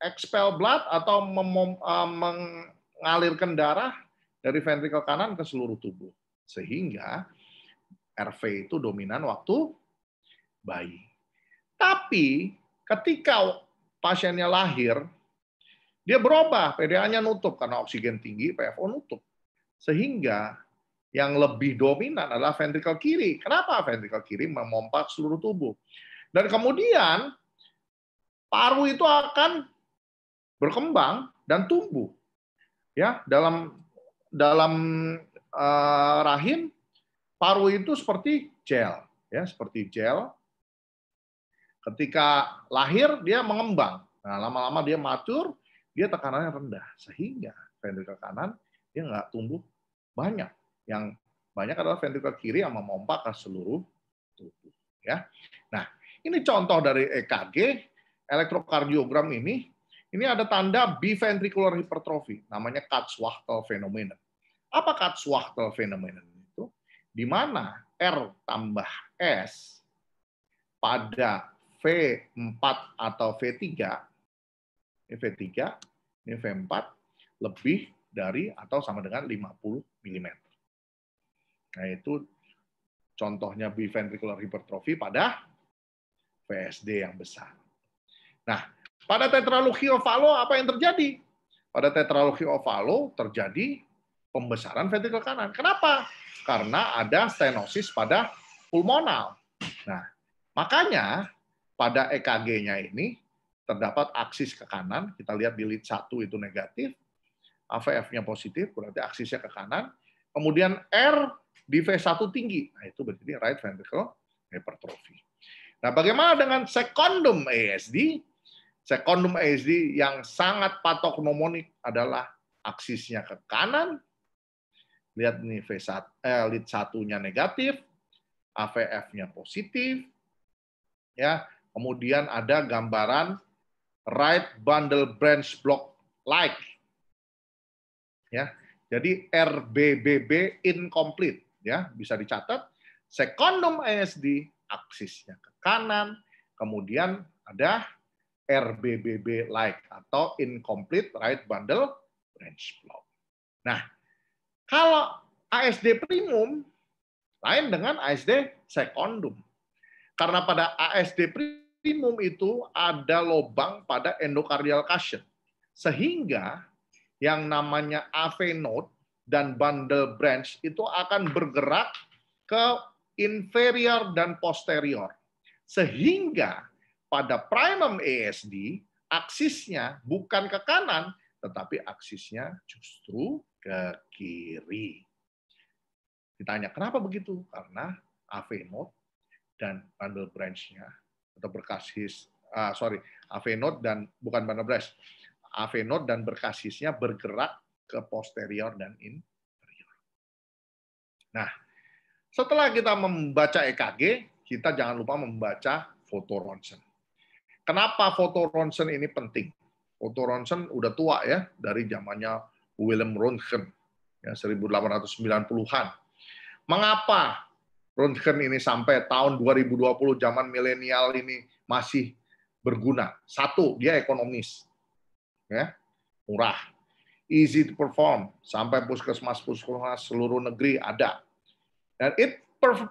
expel blood atau eh, mengalirkan darah dari ventrikel kanan ke seluruh tubuh. Sehingga RV itu dominan waktu bayi. Tapi ketika pasiennya lahir, dia berubah, PDA-nya nutup karena oksigen tinggi, PFO nutup. Sehingga yang lebih dominan adalah ventrikel kiri. Kenapa ventrikel kiri memompa seluruh tubuh? Dan kemudian paru itu akan berkembang dan tumbuh. Ya, dalam dalam uh, rahim paru itu seperti gel, ya, seperti gel. Ketika lahir dia mengembang. Nah, lama-lama dia matur, dia tekanannya rendah sehingga ventrikel kanan dia nggak tumbuh banyak. Yang banyak adalah ventrikel kiri yang memompa ke seluruh tubuh. Ya. Nah, ini contoh dari EKG, elektrokardiogram ini, ini ada tanda biventricular hipertrofi, namanya Katzwachtel kal phenomenon. Apa Katzwachtel kal phenomenon itu? Di mana R tambah S pada V4 atau V3, ini V3, ini V4, lebih dari atau sama dengan 50 mm. Nah, itu contohnya biventricular hypertrophy pada VSD yang besar. Nah, pada tetralogi ovalo apa yang terjadi? Pada tetralogi ovalo terjadi pembesaran ventrikel kanan. Kenapa? Karena ada stenosis pada pulmonal. Nah, makanya pada EKG-nya ini terdapat aksis ke kanan, kita lihat di lead 1 itu negatif, AVF-nya positif, berarti aksisnya ke kanan. Kemudian R di V1 tinggi. Nah, itu berarti right ventricle hypertrophy. Nah, bagaimana dengan secondum ASD? Secondum ASD yang sangat patok adalah aksisnya ke kanan. Lihat nih V1, eh, lead satunya negatif, AVF-nya positif. Ya, kemudian ada gambaran right bundle branch block like ya. Jadi RBBB incomplete ya, bisa dicatat. Sekondum ASD aksisnya ke kanan, kemudian ada RBBB like atau incomplete right bundle branch block. Nah, kalau ASD primum lain dengan ASD sekondum. Karena pada ASD primum itu ada lobang pada endokardial cushion. Sehingga yang namanya AV node dan bundle branch itu akan bergerak ke inferior dan posterior. Sehingga pada primum ASD, aksisnya bukan ke kanan, tetapi aksisnya justru ke kiri. Ditanya, kenapa begitu? Karena AV node dan bundle branch-nya, atau berkasis, uh, ah, sorry, AV node dan bukan bundle branch, avenot dan berkasisnya bergerak ke posterior dan inferior. Nah, setelah kita membaca EKG, kita jangan lupa membaca foto ronsen. Kenapa foto ronsen ini penting? Foto ronsen udah tua ya, dari zamannya Willem Röntgen, ya, 1890-an. Mengapa Röntgen ini sampai tahun 2020 zaman milenial ini masih berguna? Satu, dia ekonomis ya murah, easy to perform sampai puskesmas puskesmas seluruh negeri ada, dan it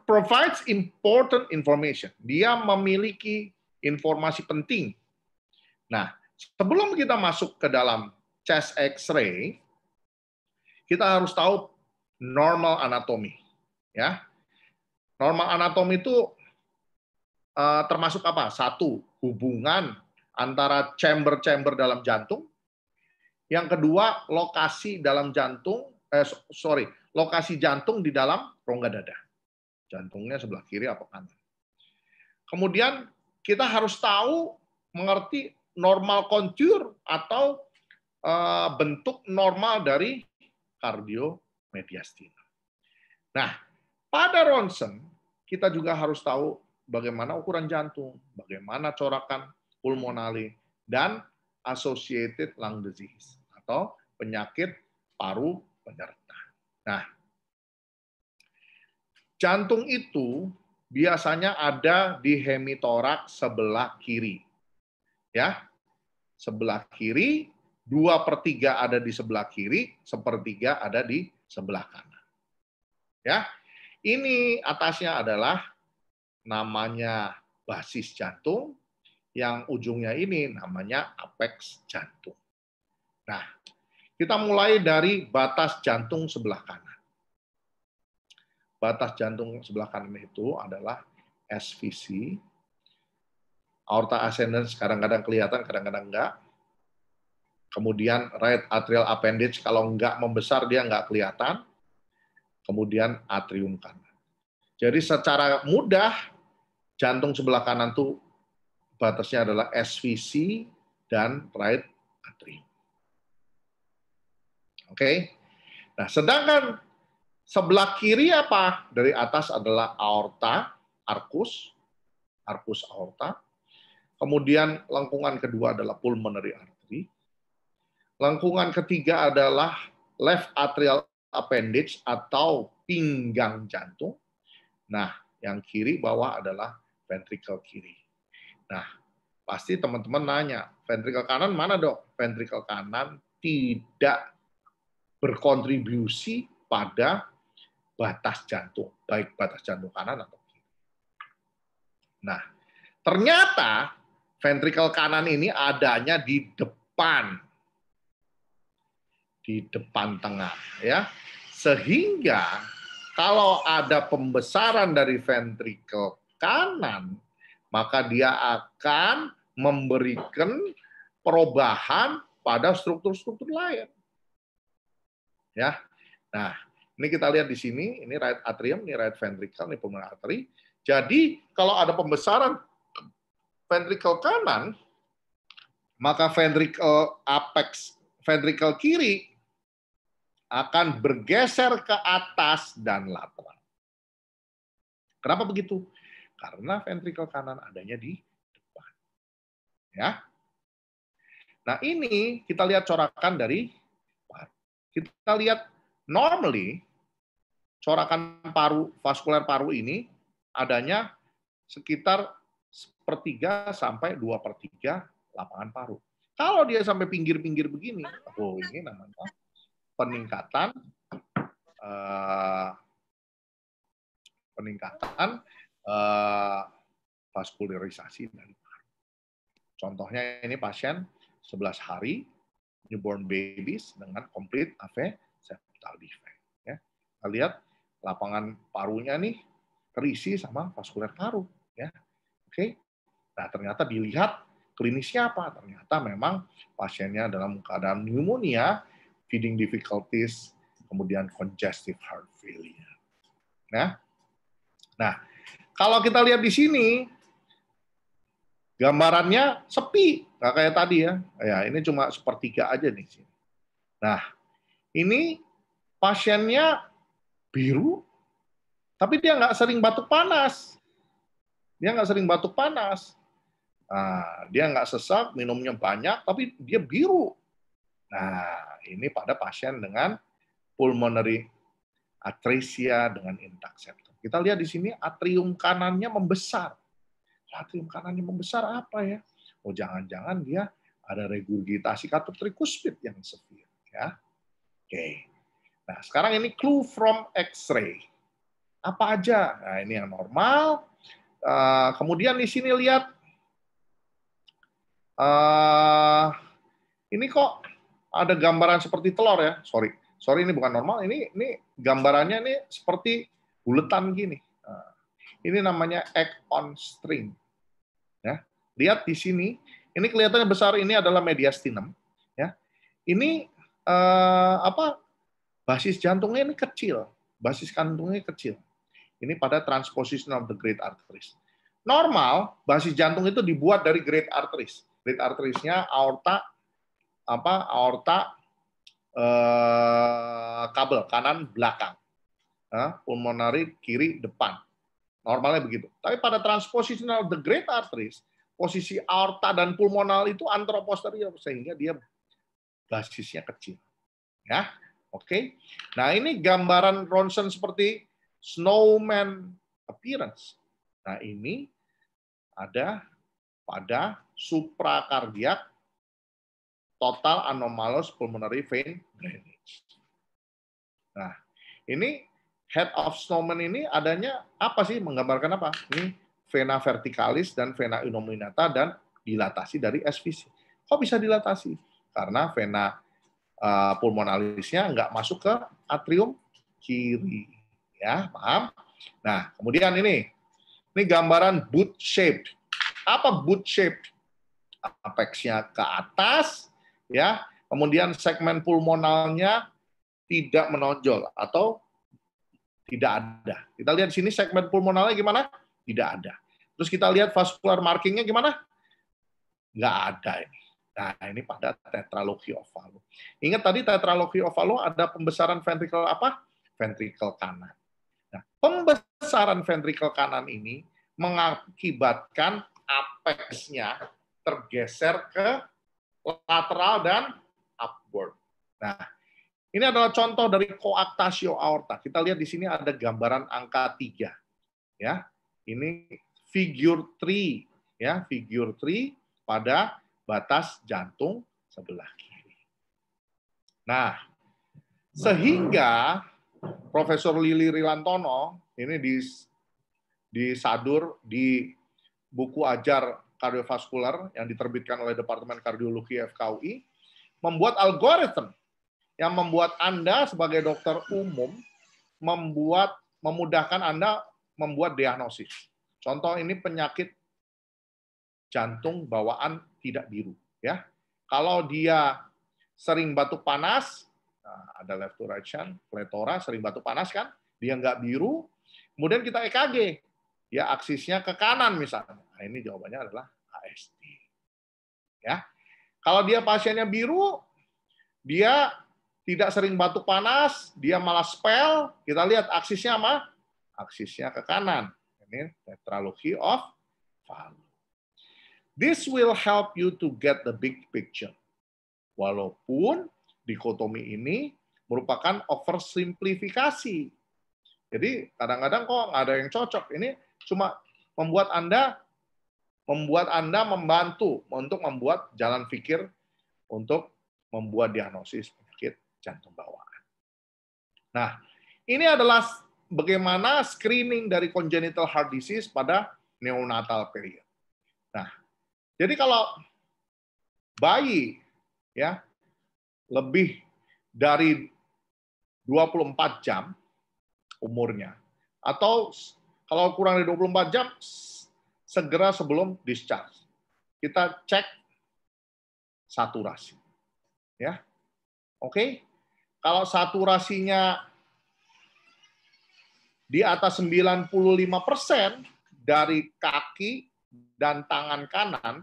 provides important information. Dia memiliki informasi penting. Nah, sebelum kita masuk ke dalam chest X-ray, kita harus tahu normal anatomi, ya. Normal anatomi itu uh, termasuk apa? Satu, hubungan antara chamber-chamber dalam jantung. Yang kedua, lokasi dalam jantung, eh, sorry, lokasi jantung di dalam rongga dada. Jantungnya sebelah kiri apa kanan. Kemudian kita harus tahu, mengerti normal kontur atau eh, bentuk normal dari kardiomediastina. Nah, pada ronsen kita juga harus tahu bagaimana ukuran jantung, bagaimana corakan Pulmonali dan associated lung disease atau penyakit paru penyerta. Nah, jantung itu biasanya ada di hemitorak sebelah kiri. Ya, sebelah kiri, dua per tiga ada di sebelah kiri, sepertiga ada di sebelah kanan. Ya, ini atasnya adalah namanya basis jantung, yang ujungnya ini namanya apex jantung. Nah, kita mulai dari batas jantung sebelah kanan. Batas jantung sebelah kanan itu adalah SVC. Aorta ascendens kadang-kadang kelihatan, kadang-kadang enggak. Kemudian right atrial appendage kalau enggak membesar dia enggak kelihatan. Kemudian atrium kanan. Jadi secara mudah jantung sebelah kanan tuh batasnya adalah SVC dan right atrium. Oke. Okay? Nah, sedangkan sebelah kiri apa? Dari atas adalah aorta, arcus, arcus aorta. Kemudian lengkungan kedua adalah pulmonary artery. Lengkungan ketiga adalah left atrial appendage atau pinggang jantung. Nah, yang kiri bawah adalah ventricle kiri. Nah, pasti teman-teman nanya, ventrikel kanan mana dok? Ventrikel kanan tidak berkontribusi pada batas jantung, baik batas jantung kanan atau kiri. Nah, ternyata ventrikel kanan ini adanya di depan di depan tengah ya. Sehingga kalau ada pembesaran dari ventrikel kanan maka dia akan memberikan perubahan pada struktur-struktur lain. Ya. Nah, ini kita lihat di sini, ini right atrium, ini right ventricle, ini pulmonary artery. Jadi, kalau ada pembesaran ventricle kanan, maka ventricle apex ventricle kiri akan bergeser ke atas dan lateral. Kenapa begitu? karena ventrikel kanan adanya di depan. Ya. Nah, ini kita lihat corakan dari paru. Kita lihat normally corakan paru vaskuler paru ini adanya sekitar sepertiga sampai dua per tiga lapangan paru. Kalau dia sampai pinggir-pinggir begini, oh ini namanya peningkatan uh, peningkatan uh, eh, vaskularisasi dari paru. Contohnya ini pasien 11 hari newborn babies dengan complete AV septal defect. Ya. Kita lihat lapangan parunya nih terisi sama vaskuler paru. Ya. Oke. Nah ternyata dilihat klinisnya apa? Ternyata memang pasiennya dalam keadaan pneumonia, feeding difficulties, kemudian congestive heart failure. Nah, nah kalau kita lihat di sini, gambarannya sepi, nggak kayak tadi ya. Ya ini cuma sepertiga aja nih. Nah, ini pasiennya biru, tapi dia nggak sering batuk panas. Dia nggak sering batuk panas. Nah, dia nggak sesak, minumnya banyak, tapi dia biru. Nah, ini pada pasien dengan pulmonary atresia dengan intak kita lihat di sini atrium kanannya membesar. Atrium kanannya membesar apa ya? Oh jangan-jangan dia ada regurgitasi katup trikuspid yang severe ya. Oke. Nah, sekarang ini clue from X-ray. Apa aja? Nah, ini yang normal. Eh, kemudian di sini lihat uh, ini kok ada gambaran seperti telur ya. Sorry. Sorry ini bukan normal. Ini ini gambarannya ini seperti buletan gini. Nah, ini namanya act on string. Ya. Lihat di sini, ini kelihatannya besar ini adalah mediastinum. Ya. Ini eh, apa? Basis jantungnya ini kecil, basis kantungnya kecil. Ini pada transposition of the great arteries. Normal, basis jantung itu dibuat dari great arteries. Great arteriesnya aorta, apa aorta eh, kabel kanan belakang pulmonari kiri depan. Normalnya begitu. Tapi pada transposisional the great arteries, posisi aorta dan pulmonal itu antroposterior sehingga dia basisnya kecil. Ya. Oke. Okay? Nah, ini gambaran ronsen seperti snowman appearance. Nah, ini ada pada suprakardiak total anomalous pulmonary vein drainage. Nah, ini head of snowman ini adanya apa sih? Menggambarkan apa? Ini vena vertikalis dan vena innominata dan dilatasi dari SVC. Kok bisa dilatasi? Karena vena uh, pulmonalisnya nggak masuk ke atrium kiri. Ya, paham? Nah, kemudian ini. Ini gambaran boot shaped. Apa boot shaped? Apexnya ke atas, ya. Kemudian segmen pulmonalnya tidak menonjol atau tidak ada. Kita lihat sini segmen pulmonalnya gimana? Tidak ada. Terus kita lihat vascular markingnya gimana? Nggak ada ini. Nah, ini pada of ovalo. Ingat tadi of ovalo ada pembesaran ventrikel apa? Ventrikel kanan. Nah, pembesaran ventrikel kanan ini mengakibatkan apexnya tergeser ke lateral dan upward. Nah, ini adalah contoh dari koaktasio aorta. Kita lihat di sini ada gambaran angka 3. Ya. Ini figure 3, ya, figure 3 pada batas jantung sebelah kiri. Nah, sehingga Profesor Lili Rilantono ini di di Sadur di buku ajar kardiovaskular yang diterbitkan oleh Departemen Kardiologi FKUI membuat algoritma yang membuat Anda sebagai dokter umum membuat memudahkan Anda membuat diagnosis. Contoh ini penyakit jantung bawaan tidak biru, ya. Kalau dia sering batuk panas, nah ada left to right shunt, pletora sering batuk panas kan, dia nggak biru. Kemudian kita EKG, ya aksisnya ke kanan misalnya. Nah, ini jawabannya adalah ASD. Ya. Kalau dia pasiennya biru, dia tidak sering batuk panas, dia malah spell, kita lihat aksisnya apa? Aksisnya ke kanan. Ini tetralogy of value. This will help you to get the big picture. Walaupun dikotomi ini merupakan oversimplifikasi. Jadi kadang-kadang kok ada yang cocok. Ini cuma membuat Anda membuat Anda membantu untuk membuat jalan pikir untuk membuat diagnosis jantung bawaan. Nah, ini adalah bagaimana screening dari congenital heart disease pada neonatal period. Nah, jadi kalau bayi ya lebih dari 24 jam umurnya atau kalau kurang dari 24 jam segera sebelum discharge kita cek saturasi ya oke okay? Kalau saturasinya di atas 95% dari kaki dan tangan kanan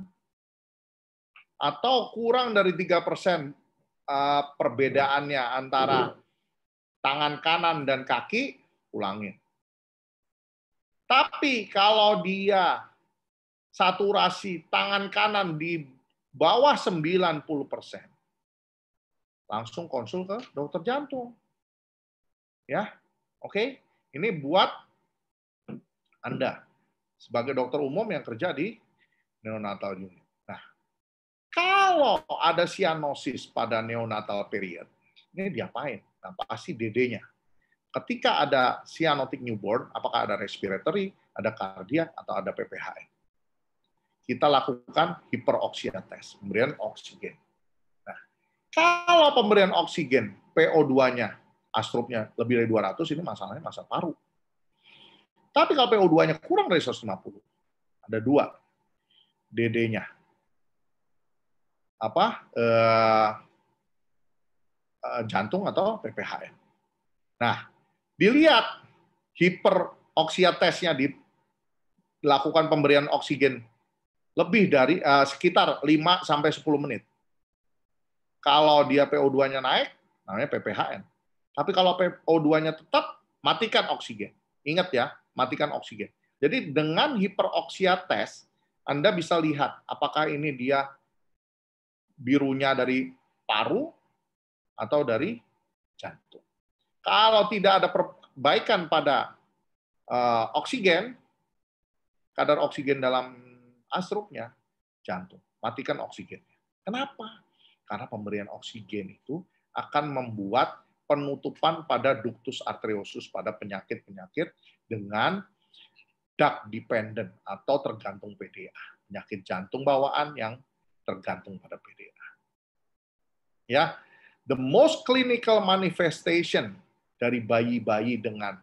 atau kurang dari 3% eh, perbedaannya antara tangan kanan dan kaki, ulangi. Tapi kalau dia saturasi tangan kanan di bawah 90 persen, langsung konsul ke dokter jantung. Ya, oke. Okay? Ini buat Anda sebagai dokter umum yang kerja di neonatal unit. Nah, kalau ada sianosis pada neonatal period, ini diapain? Nah, pasti DD-nya. Ketika ada cyanotic newborn, apakah ada respiratory, ada kardiak, atau ada PPHN? Kita lakukan hiperoksia test, pemberian oksigen kalau pemberian oksigen PO2-nya, astrupnya lebih dari 200, ini masalahnya masalah paru. Tapi kalau PO2-nya kurang dari 150, ada dua DD-nya. Apa? Eh, eh, jantung atau PPHN. Nah, dilihat hiperoksia tesnya dilakukan pemberian oksigen lebih dari eh, sekitar 5 sampai 10 menit. Kalau dia PO2-nya naik, namanya PPHN. Tapi kalau PO2-nya tetap, matikan oksigen. Ingat ya, matikan oksigen. Jadi dengan hiperoksia test, Anda bisa lihat apakah ini dia birunya dari paru atau dari jantung. Kalau tidak ada perbaikan pada uh, oksigen, kadar oksigen dalam asrupnya, jantung. Matikan oksigennya. Kenapa? Karena pemberian oksigen itu akan membuat penutupan pada ductus arteriosus pada penyakit-penyakit dengan dark dependent atau tergantung PDA, penyakit jantung bawaan yang tergantung pada PDA. Ya, the most clinical manifestation dari bayi-bayi dengan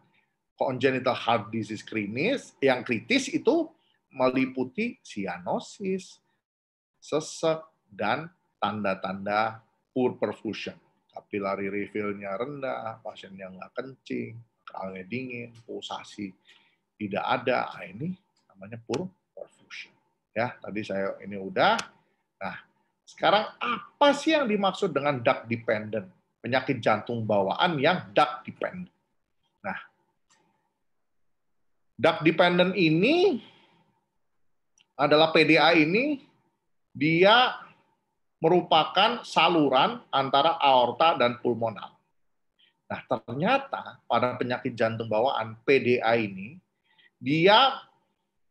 congenital heart disease klinis yang kritis itu meliputi cyanosis sesak dan tanda-tanda poor perfusion. Kapilari refillnya rendah, pasien yang nggak kencing, kalnya dingin, pulsasi tidak ada. Nah, ini namanya poor perfusion. Ya, tadi saya ini udah. Nah, sekarang apa sih yang dimaksud dengan duct dependent? Penyakit jantung bawaan yang duct dependent. Nah, duct dependent ini adalah PDA ini dia merupakan saluran antara aorta dan pulmonal. Nah, ternyata pada penyakit jantung bawaan PDA ini dia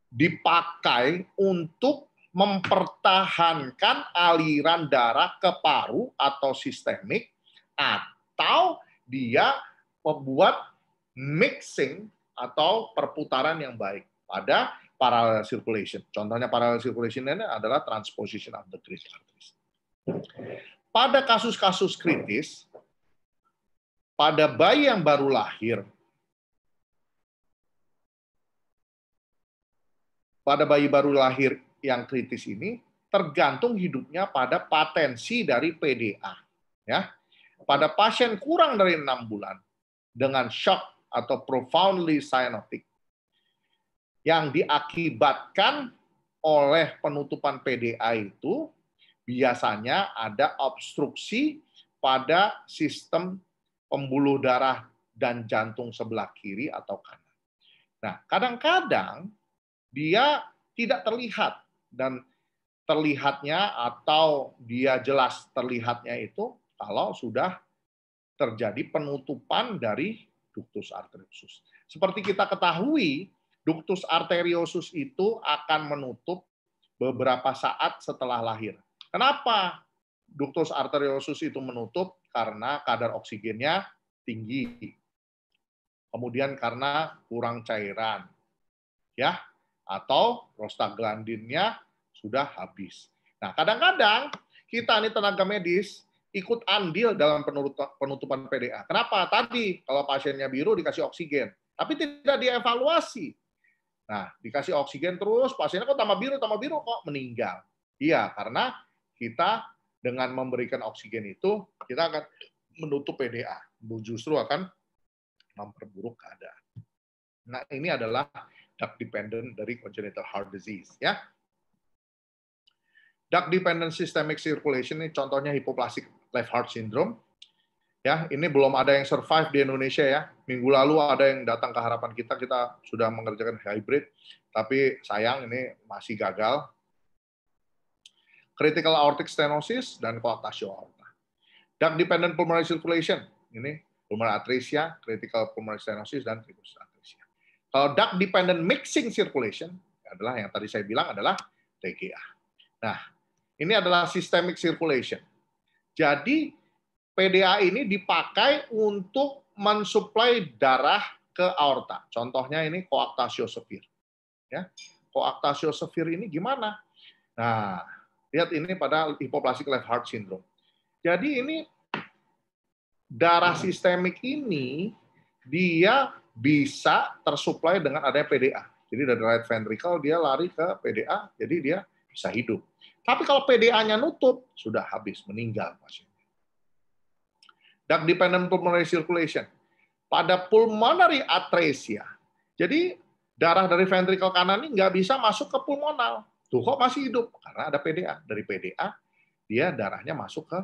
dipakai untuk mempertahankan aliran darah ke paru atau sistemik atau dia membuat mixing atau perputaran yang baik pada parallel circulation. Contohnya parallel circulation ini adalah transposition of the great arteries. Pada kasus-kasus kritis, pada bayi yang baru lahir, pada bayi baru lahir yang kritis ini tergantung hidupnya pada potensi dari PDA. Ya, pada pasien kurang dari enam bulan dengan shock atau profoundly cyanotic yang diakibatkan oleh penutupan PDA itu biasanya ada obstruksi pada sistem pembuluh darah dan jantung sebelah kiri atau kanan. Nah, kadang-kadang dia tidak terlihat dan terlihatnya atau dia jelas terlihatnya itu kalau sudah terjadi penutupan dari ductus arteriosus. Seperti kita ketahui, ductus arteriosus itu akan menutup beberapa saat setelah lahir. Kenapa duktus arteriosus itu menutup? Karena kadar oksigennya tinggi. Kemudian karena kurang cairan. Ya, atau prostaglandinnya sudah habis. Nah, kadang-kadang kita ini tenaga medis ikut andil dalam penutupan PDA. Kenapa? Tadi kalau pasiennya biru dikasih oksigen, tapi tidak dievaluasi. Nah, dikasih oksigen terus, pasiennya kok tambah biru, tambah biru kok meninggal. Iya, karena kita dengan memberikan oksigen itu kita akan menutup PDA, justru akan memperburuk keadaan. Nah, ini adalah duct dependent dari congenital heart disease ya. Duct dependent systemic circulation ini contohnya hypoplastic left heart syndrome. Ya, ini belum ada yang survive di Indonesia ya. Minggu lalu ada yang datang ke harapan kita, kita sudah mengerjakan hybrid, tapi sayang ini masih gagal critical aortic stenosis, dan koartasio aorta. Duct dependent pulmonary circulation, ini pulmonary atresia, critical pulmonary stenosis, dan fibrosis atresia. Kalau duct dependent mixing circulation adalah yang tadi saya bilang adalah TGA. Nah, ini adalah systemic circulation. Jadi PDA ini dipakai untuk mensuplai darah ke aorta. Contohnya ini koaktasio sefir. Ya. Koaktasio sefir ini gimana? Nah, Lihat ini pada hypoplastic left heart syndrome. Jadi ini darah sistemik ini dia bisa tersuplai dengan adanya PDA. Jadi dari right ventricle dia lari ke PDA, jadi dia bisa hidup. Tapi kalau PDA-nya nutup, sudah habis, meninggal pasiennya. Duct dependent pulmonary circulation. Pada pulmonary atresia, jadi darah dari ventrikel kanan ini nggak bisa masuk ke pulmonal. Tuh kok masih hidup karena ada PDA. Dari PDA dia darahnya masuk ke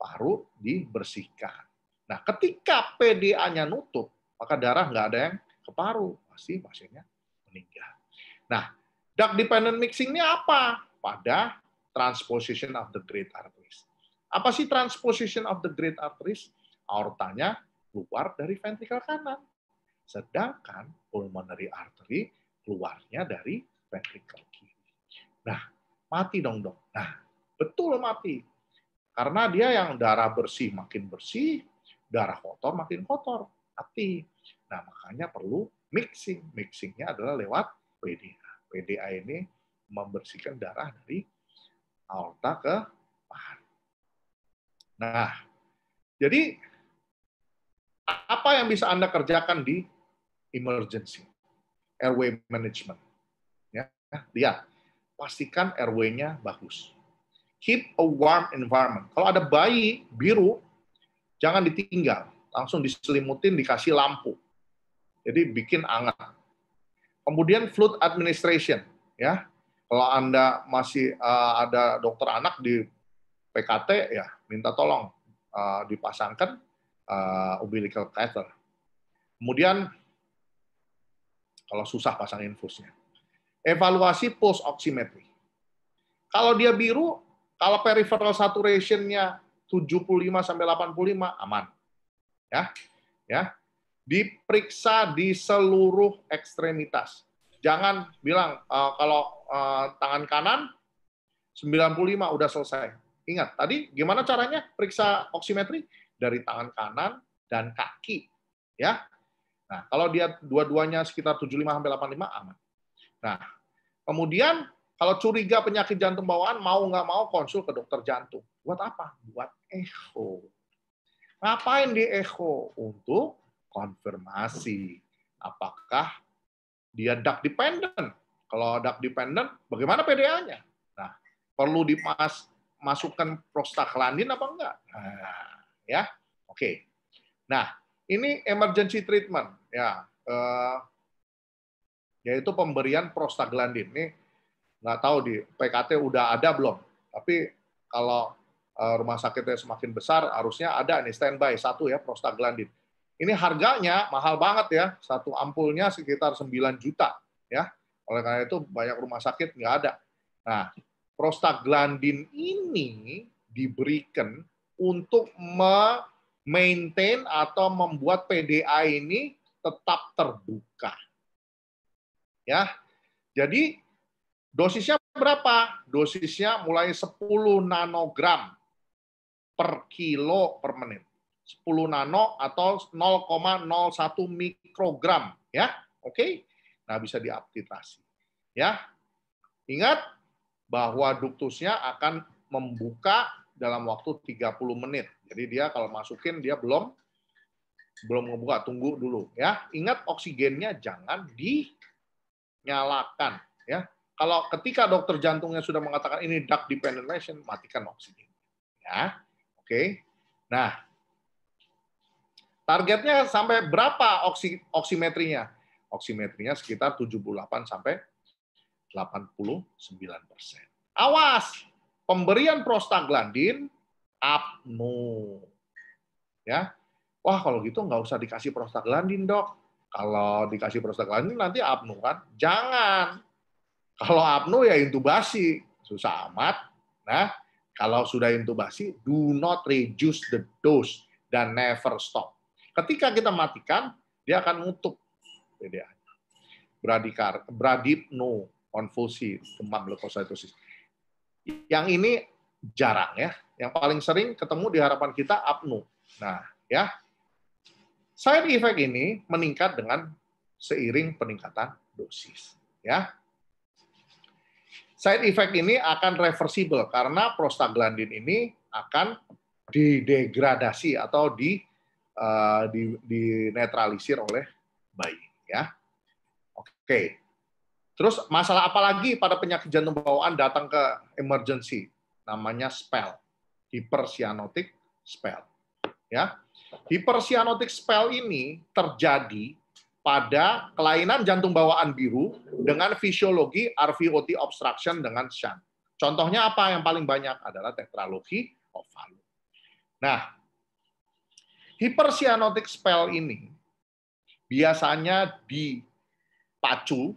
paru dibersihkan. Nah, ketika PDA-nya nutup, maka darah nggak ada yang ke paru, pasti pasiennya meninggal. Nah, dark dependent mixing ini apa? Pada transposition of the great arteries. Apa sih transposition of the great arteries? Aortanya keluar dari ventrikel kanan. Sedangkan pulmonary artery keluarnya dari ventrikel Nah, mati dong dok. Nah, betul mati. Karena dia yang darah bersih makin bersih, darah kotor makin kotor, mati. Nah, makanya perlu mixing. Mixingnya adalah lewat PDA. PDA ini membersihkan darah dari aorta ke paha. Nah, jadi apa yang bisa Anda kerjakan di emergency? Airway management. Ya, lihat pastikan rw nya bagus. Keep a warm environment. Kalau ada bayi biru, jangan ditinggal. Langsung diselimutin, dikasih lampu. Jadi bikin anget. Kemudian fluid administration, ya. Kalau Anda masih uh, ada dokter anak di PKT, ya minta tolong uh, dipasangkan uh, umbilical catheter. Kemudian kalau susah pasang infusnya evaluasi pulse oximetry. Kalau dia biru, kalau peripheral saturationnya 75 sampai 85 aman. Ya. Ya. Diperiksa di seluruh ekstremitas. Jangan bilang uh, kalau uh, tangan kanan 95 udah selesai. Ingat, tadi gimana caranya periksa oximetri? Dari tangan kanan dan kaki. ya. Nah, kalau dia dua-duanya sekitar 75 sampai 85 aman. Nah, Kemudian kalau curiga penyakit jantung bawaan, mau nggak mau konsul ke dokter jantung. Buat apa? Buat echo. Ngapain di echo? Untuk konfirmasi. Apakah dia duct dependent? Kalau duct dependent, bagaimana PDA-nya? Nah, perlu dimas prostaglandin apa enggak? Nah, ya, oke. Okay. Nah, ini emergency treatment. Ya, eh, yaitu pemberian prostaglandin. Ini nggak tahu di PKT udah ada belum, tapi kalau eh, rumah sakitnya semakin besar, harusnya ada nih standby satu ya prostaglandin. Ini harganya mahal banget ya, satu ampulnya sekitar 9 juta ya. Oleh karena itu banyak rumah sakit nggak ada. Nah, prostaglandin ini diberikan untuk memaintain atau membuat PDA ini tetap terbuka ya. Jadi dosisnya berapa? Dosisnya mulai 10 nanogram per kilo per menit. 10 nano atau 0,01 mikrogram ya. Oke. Nah, bisa diaplikasi. Ya. Ingat bahwa duktusnya akan membuka dalam waktu 30 menit. Jadi dia kalau masukin dia belum belum membuka, tunggu dulu ya. Ingat oksigennya jangan di nyalakan ya. Kalau ketika dokter jantungnya sudah mengatakan ini duct dependent lesion, matikan oksigen. Ya. Oke. Okay. Nah, targetnya sampai berapa oksi, oksimetrinya? Oksimetrinya sekitar 78 sampai 89 persen. Awas, pemberian prostaglandin apno. Ya, wah kalau gitu nggak usah dikasih prostaglandin dok. Kalau dikasih ini nanti apnu kan? Jangan. Kalau apnu ya intubasi, susah amat. Nah, kalau sudah intubasi, do not reduce the dose dan never stop. Ketika kita matikan, dia akan nutup PDA. Bradikar, bradipno, konvulsi, demam leukositosis. Yang ini jarang ya. Yang paling sering ketemu di harapan kita apnu. Nah, ya Side effect ini meningkat dengan seiring peningkatan dosis, ya. Side effect ini akan reversible karena prostaglandin ini akan didegradasi atau di uh, dinetralisir oleh bayi, ya. Oke. Okay. Terus masalah apa lagi pada penyakit jantung bawaan datang ke emergency? Namanya spell, hipersianotik spell. Ya. Hipersianotik spell ini terjadi pada kelainan jantung bawaan biru dengan fisiologi RVOT obstruction dengan shunt. Contohnya apa yang paling banyak adalah tetralogi ovalu. Nah, hipersianotik spell ini biasanya dipacu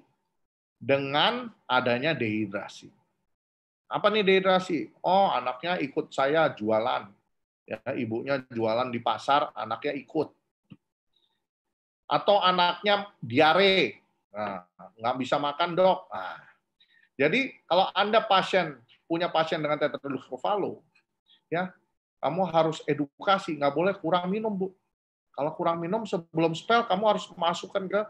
dengan adanya dehidrasi. Apa nih dehidrasi? Oh, anaknya ikut saya jualan ya ibunya jualan di pasar anaknya ikut atau anaknya diare nah, nggak bisa makan dok nah, jadi kalau anda pasien punya pasien dengan tetralus covalo ya kamu harus edukasi nggak boleh kurang minum bu kalau kurang minum sebelum spell kamu harus masukkan ke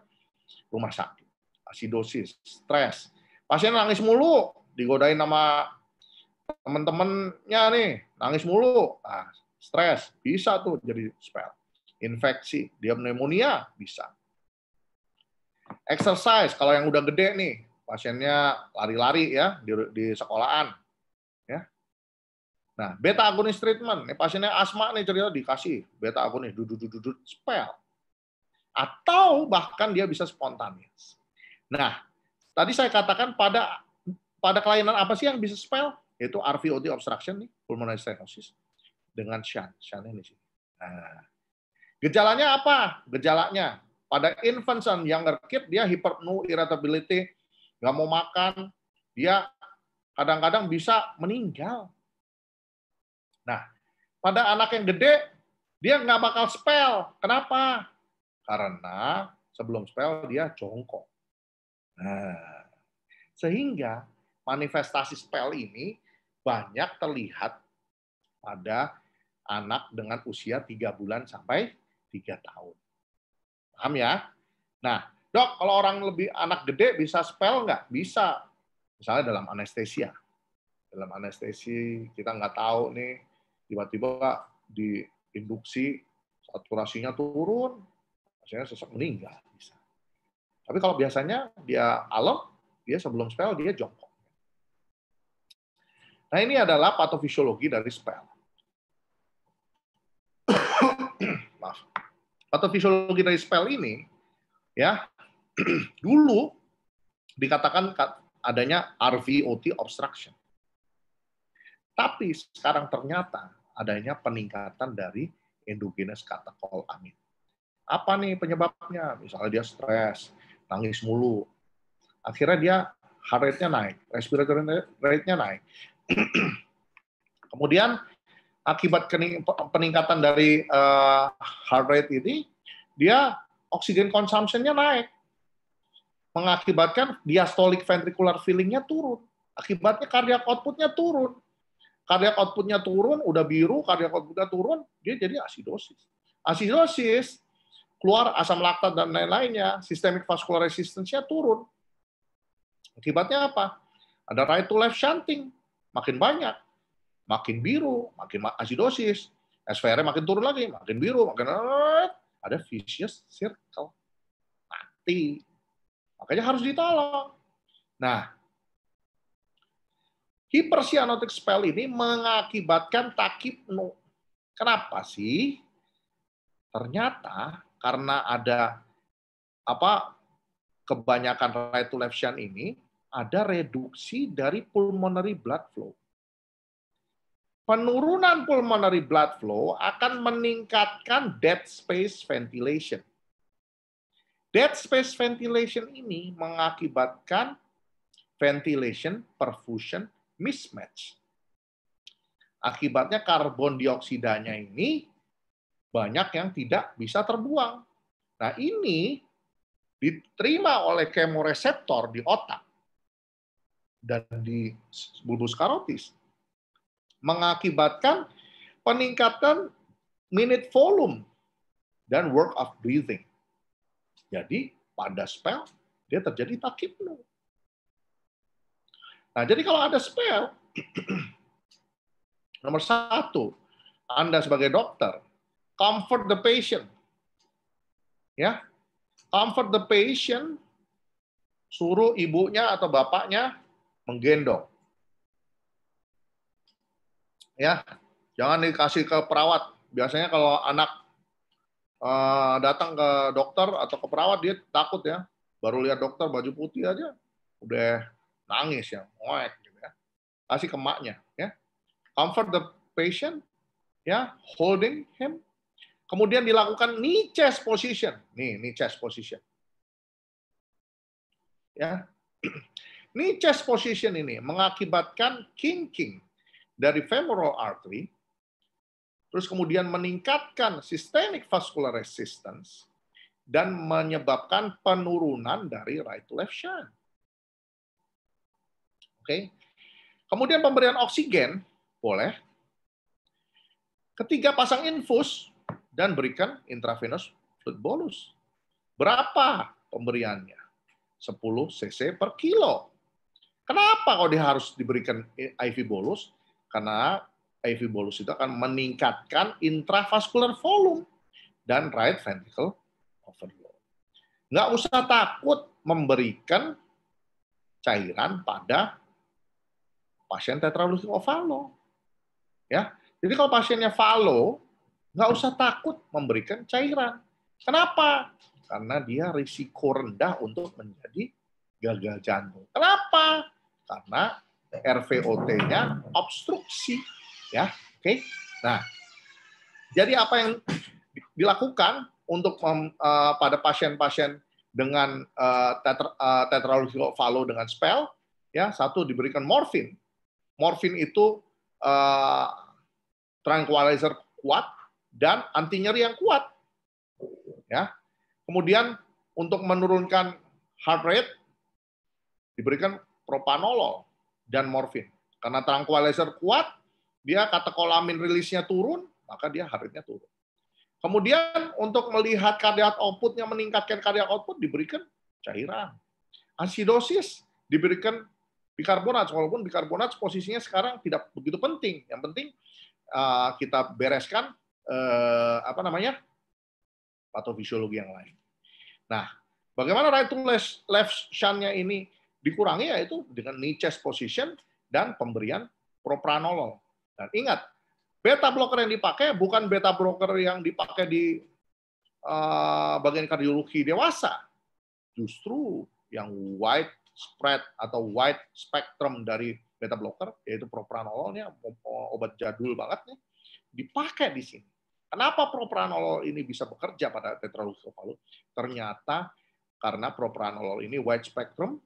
rumah sakit asidosis stres pasien nangis mulu digodain sama temen-temennya nih nangis mulu nah, stres bisa tuh jadi spell. Infeksi, dia pneumonia bisa. Exercise kalau yang udah gede nih, pasiennya lari-lari ya di, di sekolahan. Ya. Nah, beta agonis treatment, nih pasiennya asma nih cerita dikasih beta agonis du du spell. Atau bahkan dia bisa spontanis. Nah, tadi saya katakan pada pada kelainan apa sih yang bisa spell? Yaitu RVOT obstruction nih, pulmonary stenosis dengan Shan. Shan ini sih. Nah, gejalanya apa? Gejalanya pada infant and younger kid dia hiperno irritability, nggak mau makan, dia kadang-kadang bisa meninggal. Nah, pada anak yang gede dia nggak bakal spell. Kenapa? Karena sebelum spell dia jongkok. Nah, sehingga manifestasi spell ini banyak terlihat pada anak dengan usia 3 bulan sampai 3 tahun. Paham ya? Nah, dok, kalau orang lebih anak gede bisa spell nggak? Bisa. Misalnya dalam anestesia. Dalam anestesi kita nggak tahu nih, tiba-tiba diinduksi saturasinya turun, hasilnya sesak meninggal. Bisa. Tapi kalau biasanya dia alam, dia sebelum spell dia jongkok. Nah ini adalah patofisiologi dari spell. atau fisiologi dari spell ini ya dulu dikatakan adanya RVOT obstruction. Tapi sekarang ternyata adanya peningkatan dari endogenous katakol amin. Apa nih penyebabnya? Misalnya dia stres, nangis mulu. Akhirnya dia heart rate-nya naik, respiratory rate-nya naik. Kemudian akibat peningkatan dari uh, heart rate ini, dia oksigen consumption-nya naik. Mengakibatkan diastolic ventricular filling-nya turun. Akibatnya cardiac output-nya turun. Cardiac output-nya turun, udah biru, cardiac output-nya turun, dia jadi asidosis. Asidosis, keluar asam laktat dan lain-lainnya, systemic vascular resistance-nya turun. Akibatnya apa? Ada right to left shunting, makin banyak makin biru, makin asidosis, SVR makin turun lagi, makin biru, makin ada vicious circle. Mati. Makanya harus ditolong. Nah, hipersianotic spell ini mengakibatkan takipno. Kenapa sih? Ternyata karena ada apa kebanyakan right to left shunt ini ada reduksi dari pulmonary blood flow penurunan pulmonary blood flow akan meningkatkan dead space ventilation. Dead space ventilation ini mengakibatkan ventilation perfusion mismatch. Akibatnya karbon dioksidanya ini banyak yang tidak bisa terbuang. Nah, ini diterima oleh kemoreseptor di otak dan di bulbus karotis mengakibatkan peningkatan minute volume dan work of breathing. Jadi pada spell dia terjadi takipno. Nah, jadi kalau ada spell, nomor satu, Anda sebagai dokter, comfort the patient. Ya, comfort the patient, suruh ibunya atau bapaknya menggendong ya jangan dikasih ke perawat biasanya kalau anak uh, datang ke dokter atau ke perawat dia takut ya baru lihat dokter baju putih aja udah nangis ya ngoek gitu ya kasih ke maknya ya comfort the patient ya holding him kemudian dilakukan knee chest position nih knee chest position ya knee chest position ini mengakibatkan kinking dari femoral artery, terus kemudian meningkatkan systemic vascular resistance, dan menyebabkan penurunan dari right to left shunt. Oke. Kemudian pemberian oksigen boleh. Ketiga pasang infus dan berikan intravenous fluid bolus. Berapa pemberiannya? 10 cc per kilo. Kenapa kalau dia harus diberikan IV bolus? Karena IV bolus itu akan meningkatkan intravascular volume dan right ventricle overload. Nggak usah takut memberikan cairan pada pasien tetraleukin ovalo. Ya, jadi kalau pasiennya falo, nggak usah takut memberikan cairan. Kenapa? Karena dia risiko rendah untuk menjadi gagal jantung. Kenapa? Karena RVOT-nya obstruksi ya. Oke. Okay? Nah, jadi apa yang dilakukan untuk mem, uh, pada pasien-pasien dengan uh, tetra, uh, dengan spell ya satu diberikan morfin. Morfin itu uh, tranquilizer kuat dan anti nyeri yang kuat. Ya. Kemudian untuk menurunkan heart rate diberikan propanolol dan morfin. Karena tranquilizer kuat, dia katekolamin rilisnya turun, maka dia harganya turun. Kemudian untuk melihat kardiat outputnya meningkatkan kardiat output diberikan cairan. Asidosis diberikan bikarbonat, walaupun bikarbonat posisinya sekarang tidak begitu penting. Yang penting eh, kita bereskan eh, apa namanya patofisiologi yang lain. Nah, bagaimana right to left, left shunt-nya ini Dikurangi yaitu dengan niche position dan pemberian propranolol. Dan ingat, beta blocker yang dipakai bukan beta blocker yang dipakai di uh, bagian kardiologi dewasa. Justru yang wide spread atau wide spectrum dari beta blocker yaitu propranololnya eh, obat jadul banget nih dipakai di sini. Kenapa propranolol ini bisa bekerja pada tetralogi Ternyata karena propranolol ini wide spectrum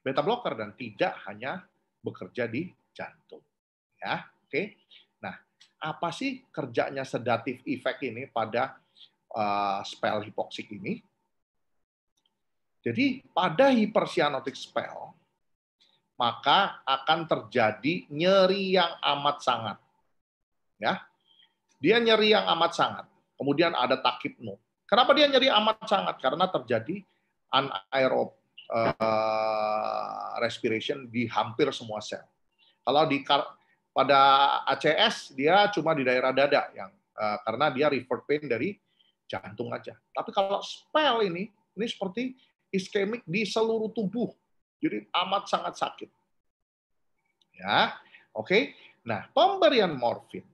beta blocker dan tidak hanya bekerja di jantung. Ya, oke. Okay? Nah, apa sih kerjanya sedatif efek ini pada uh, spell hipoksik ini? Jadi pada hipersianotik spell maka akan terjadi nyeri yang amat sangat. Ya. Dia nyeri yang amat sangat. Kemudian ada takipno. Kenapa dia nyeri amat sangat? Karena terjadi anaerob uh, respiration di hampir semua sel. Kalau di pada ACS dia cuma di daerah dada yang uh, karena dia refer pain dari jantung aja. Tapi kalau spell ini ini seperti iskemik di seluruh tubuh. Jadi amat sangat sakit. Ya. Oke. Okay? Nah, pemberian morfin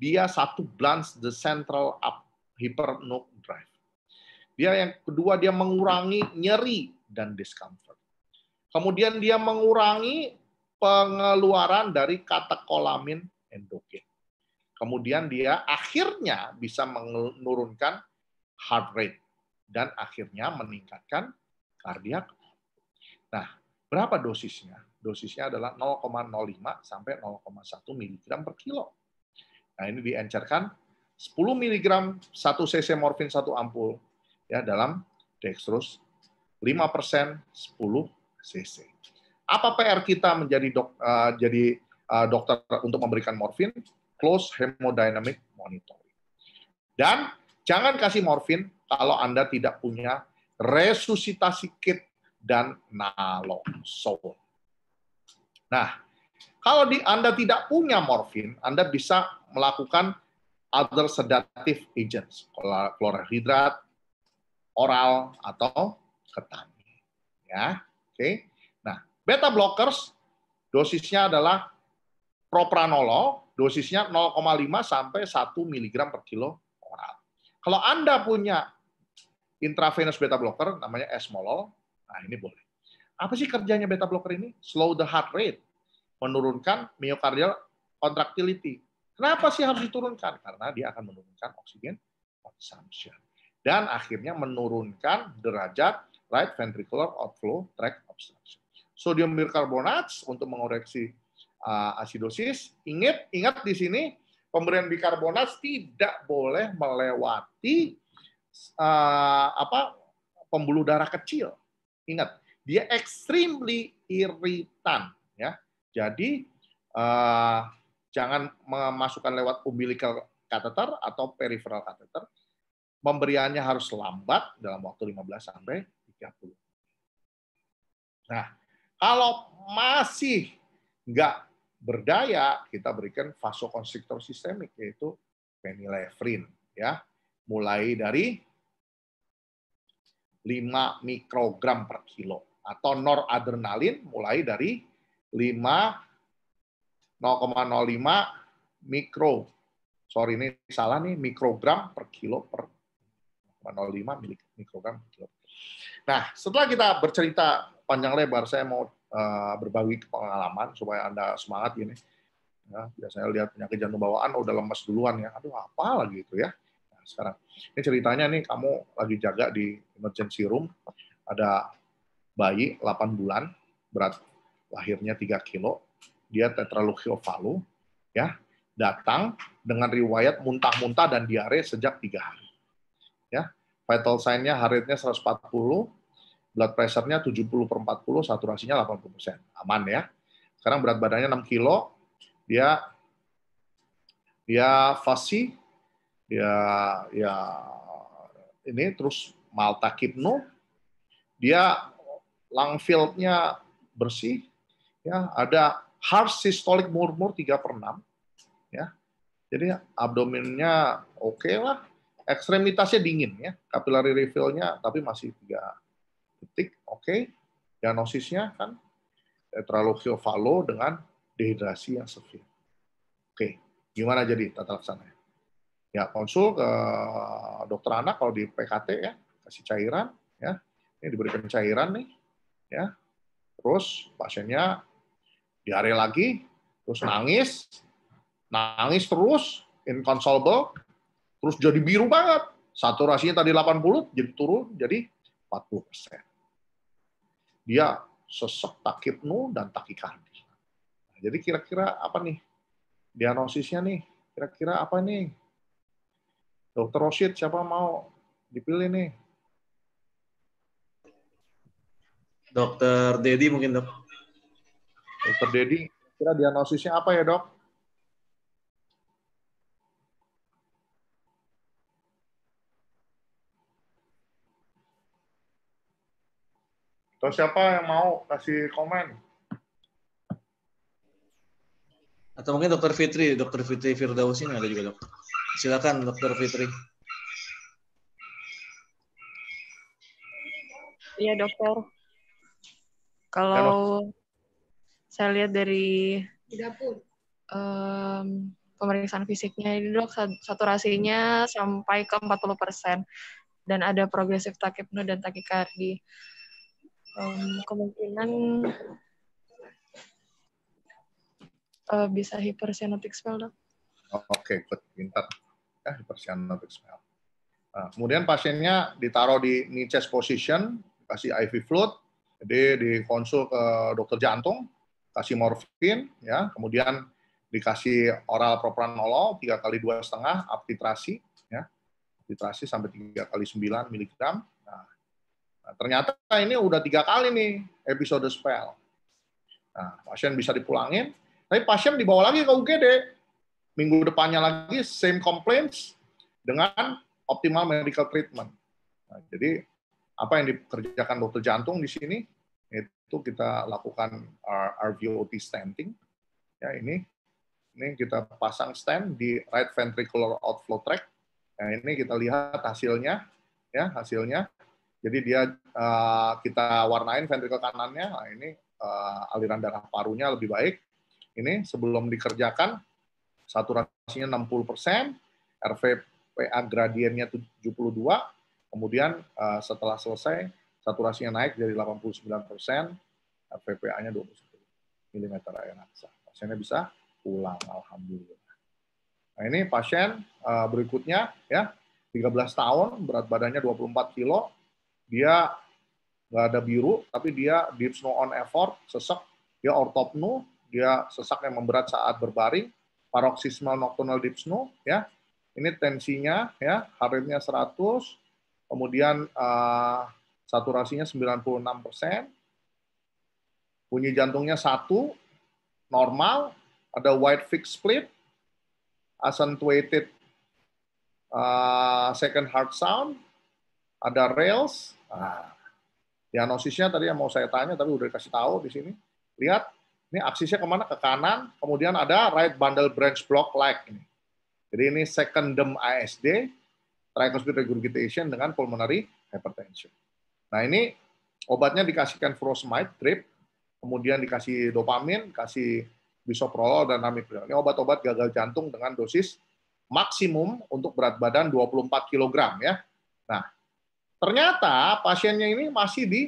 dia satu blunts the central up hypnotic drive. Dia yang kedua dia mengurangi nyeri dan discomfort. Kemudian dia mengurangi pengeluaran dari katekolamin endokrin. Kemudian dia akhirnya bisa menurunkan heart rate dan akhirnya meningkatkan kardiak. Nah, berapa dosisnya? Dosisnya adalah 0,05 sampai 0,1 mg per kilo. Nah, ini diencerkan 10 mg 1 cc morfin 1 ampul ya dalam dextrose 5%, 10 cc. Apa PR kita menjadi dok, uh, jadi uh, dokter untuk memberikan morfin? Close hemodynamic monitoring. Dan jangan kasih morfin kalau Anda tidak punya resusitasi kit dan naloxone. Nah, kalau di Anda tidak punya morfin, Anda bisa melakukan other sedative agents, klorhidrat, oral, atau ketan, Ya, oke. Okay. Nah, beta blockers dosisnya adalah propranolol, dosisnya 0,5 sampai 1 mg per kilo oral. Kalau Anda punya intravenous beta blocker namanya esmolol, nah ini boleh. Apa sih kerjanya beta blocker ini? Slow the heart rate, menurunkan myocardial contractility. Kenapa sih harus diturunkan? Karena dia akan menurunkan oksigen consumption dan akhirnya menurunkan derajat right ventricular outflow tract obstruction. Sodium bicarbonates untuk mengoreksi uh, asidosis. Ingat, ingat di sini pemberian bicarbonates tidak boleh melewati uh, apa pembuluh darah kecil. Ingat, dia extremely irritan ya. Jadi uh, jangan memasukkan lewat umbilical catheter atau peripheral catheter. Pemberiannya harus lambat dalam waktu 15 sampai 30. Nah, kalau masih nggak berdaya, kita berikan vasokonstriktor sistemik, yaitu penilefrin. Ya. Mulai dari 5 mikrogram per kilo. Atau noradrenalin mulai dari 5 0,05 mikro. Sorry, ini salah nih, mikrogram per kilo per 0,05 mikrogram per kilo. Nah, setelah kita bercerita panjang lebar, saya mau uh, berbagi pengalaman supaya Anda semangat ini. Ya, biasanya lihat penyakit jantung bawaan, udah lemas duluan ya. Aduh, apa lagi itu ya. Nah, sekarang, ini ceritanya nih kamu lagi jaga di emergency room, ada bayi 8 bulan, berat lahirnya 3 kilo, dia tetralukiofalu, ya, datang dengan riwayat muntah-muntah dan diare sejak tiga hari ya. Vital sign-nya heart rate-nya 140, blood pressure-nya 70 per 40, saturasinya 80%. Aman ya. Sekarang berat badannya 6 kilo, dia dia fasi, ya ya ini terus Malta Kipno, dia lung field-nya bersih, ya ada heart systolic murmur 3 per 6, ya. Jadi abdominnya oke okay lah, ekstremitasnya dingin ya, capillary refill tapi masih tiga detik, oke. Okay. Diagnosisnya kan tetraloxio falo dengan dehidrasi yang severe. Oke, okay. gimana jadi tata laksana? Ya, konsul ke dokter anak kalau di PKT ya, kasih cairan ya. Ini diberikan cairan nih ya. Terus pasiennya diare lagi, terus nangis, nangis terus, inconsolable, terus jadi biru banget. Saturasinya tadi 80, jadi turun jadi 40 persen. Dia sesak takipnu dan takikardi. Nah, jadi kira-kira apa nih diagnosisnya nih? Kira-kira apa nih? Dokter Rosid siapa mau dipilih nih? Dokter Dedi mungkin dok. Dokter Dedi, kira diagnosisnya apa ya dok? Atau siapa yang mau kasih komen? Atau mungkin Dokter Fitri, Dokter Fitri ini ada juga dok. Silakan Dokter Fitri. Iya dokter. Kalau ya, saya lihat dari um, pemeriksaan fisiknya ini dok saturasinya sampai ke 40 persen dan ada progresif takipno dan takikardi um, kemungkinan uh, bisa hypercyanotic spell dok. Oke, okay, pintar. Ya, hypercyanotic spell. Nah, kemudian pasiennya ditaruh di knee chest position, kasih IV fluid, jadi dikonsul ke dokter jantung, kasih morfin, ya, kemudian dikasih oral propranolol tiga kali dua setengah, aptitrasi, ya, aptitrasi sampai tiga kali sembilan miligram, Nah, ternyata ini udah tiga kali nih episode spell. Nah, pasien bisa dipulangin, tapi pasien dibawa lagi ke UGD. Minggu depannya lagi same complaints dengan optimal medical treatment. Nah, jadi apa yang dikerjakan dokter jantung di sini itu kita lakukan RVOT stenting. Ya ini ini kita pasang stent di right ventricular outflow tract. Nah, ini kita lihat hasilnya ya hasilnya jadi dia uh, kita warnain ventrikel kanannya, nah ini uh, aliran darah parunya lebih baik. Ini sebelum dikerjakan saturasinya 60%, RVPA gradiennya 72, kemudian uh, setelah selesai saturasinya naik jadi 89%, RVPA-nya 21 mm Pasiennya bisa pulang, alhamdulillah. Nah, ini pasien berikutnya ya, 13 tahun, berat badannya 24 kilo, dia nggak ada biru, tapi dia deep snow on effort, sesak dia ortopno, dia sesak yang memberat saat berbaring, paroxysmal nocturnal deep snow, ya. Ini tensinya, ya, harinya 100, kemudian uh, saturasinya 96 persen, bunyi jantungnya satu, normal, ada wide fixed split, accentuated uh, second heart sound, ada rails, Nah, diagnosisnya tadi yang mau saya tanya tapi udah dikasih tahu di sini. Lihat, ini aksisnya kemana? Ke kanan, kemudian ada right bundle branch block like ini. Jadi ini second secondum ASD, tricuspid regurgitation dengan pulmonary hypertension. Nah ini obatnya dikasihkan furosemide, drip, kemudian dikasih dopamin, kasih bisoprolol dan amiprilol. Ini obat-obat gagal jantung dengan dosis maksimum untuk berat badan 24 kg ya. Ternyata pasiennya ini masih di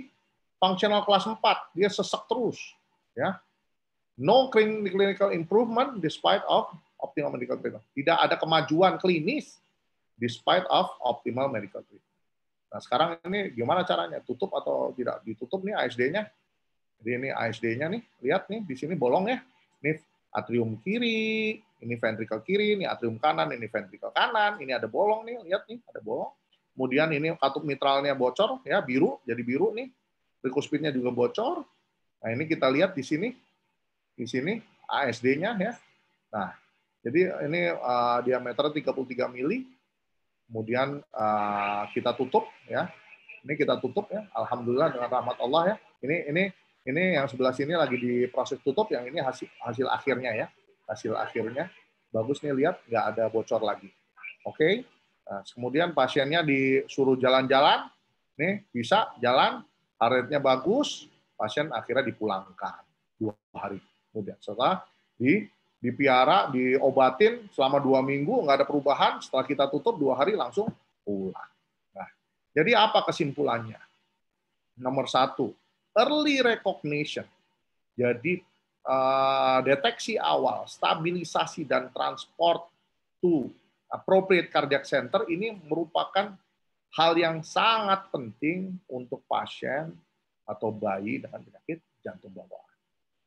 functional kelas 4, dia sesak terus, ya. No clinical improvement despite of optimal medical treatment. Tidak ada kemajuan klinis despite of optimal medical treatment. Nah, sekarang ini gimana caranya? Tutup atau tidak? Ditutup nih ASD-nya. Jadi ini ASD-nya nih, lihat nih di sini bolong ya. Ini atrium kiri, ini ventrikel kiri, ini atrium kanan, ini ventrikel kanan, ini ada bolong nih, lihat nih, ada bolong. Kemudian ini katup mitralnya bocor, ya biru, jadi biru nih. Likuspitnya juga bocor. Nah ini kita lihat di sini, di sini ASD-nya ya. Nah, jadi ini uh, diameter 33 mili. Kemudian uh, kita tutup ya. Ini kita tutup ya. Alhamdulillah dengan rahmat Allah ya. Ini ini ini yang sebelah sini lagi di proses tutup, yang ini hasil hasil akhirnya ya. Hasil akhirnya bagus nih lihat nggak ada bocor lagi. Oke. Okay? Nah, kemudian pasiennya disuruh jalan-jalan, nih bisa jalan, karetnya bagus, pasien akhirnya dipulangkan dua hari kemudian. Setelah di dipiara, diobatin selama dua minggu, nggak ada perubahan. Setelah kita tutup dua hari langsung pulang. Nah, jadi apa kesimpulannya? Nomor satu, early recognition. Jadi uh, deteksi awal, stabilisasi dan transport to appropriate cardiac center ini merupakan hal yang sangat penting untuk pasien atau bayi dengan penyakit jantung bawaan.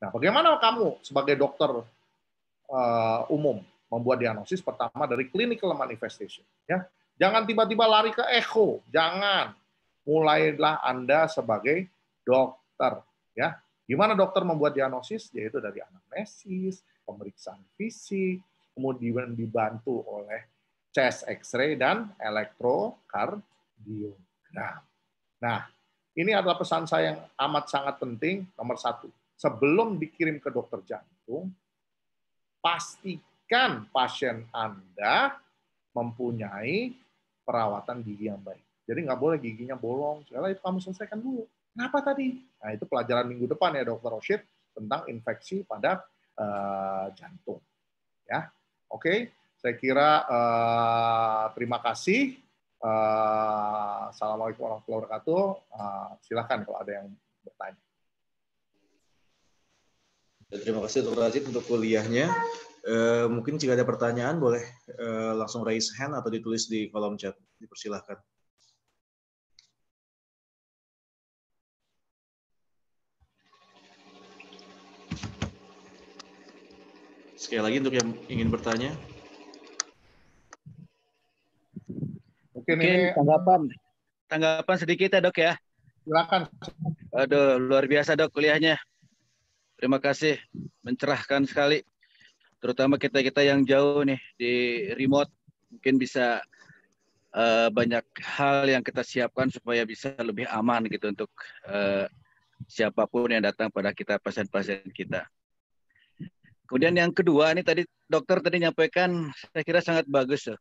Nah, bagaimana kamu sebagai dokter uh, umum membuat diagnosis pertama dari clinical manifestation? Ya, jangan tiba-tiba lari ke echo, jangan. Mulailah Anda sebagai dokter, ya. Gimana dokter membuat diagnosis? Yaitu dari anamnesis, pemeriksaan fisik, kemudian dibantu oleh chest X-ray, dan elektrokardiogram. Nah, ini adalah pesan saya yang amat sangat penting. Nomor satu, sebelum dikirim ke dokter jantung, pastikan pasien Anda mempunyai perawatan gigi yang baik. Jadi nggak boleh giginya bolong. Segala itu kamu selesaikan dulu. Kenapa tadi? Nah itu pelajaran minggu depan ya Dokter Roshid tentang infeksi pada uh, jantung. Ya, oke. Okay? Saya kira uh, terima kasih. Uh, Assalamualaikum warahmatullahi wabarakatuh. Uh, silakan kalau ada yang bertanya. Ya, terima kasih Dr. Razid untuk kuliahnya. Uh, mungkin jika ada pertanyaan boleh uh, langsung raise hand atau ditulis di kolom chat. Dipersilahkan. Sekali lagi untuk yang ingin bertanya, mungkin, mungkin ini tanggapan tanggapan sedikit ya dok ya silakan aduh luar biasa dok kuliahnya terima kasih mencerahkan sekali terutama kita kita yang jauh nih di remote mungkin bisa uh, banyak hal yang kita siapkan supaya bisa lebih aman gitu untuk uh, siapapun yang datang pada kita pasien-pasien kita. Kemudian yang kedua ini tadi dokter tadi nyampaikan saya kira sangat bagus loh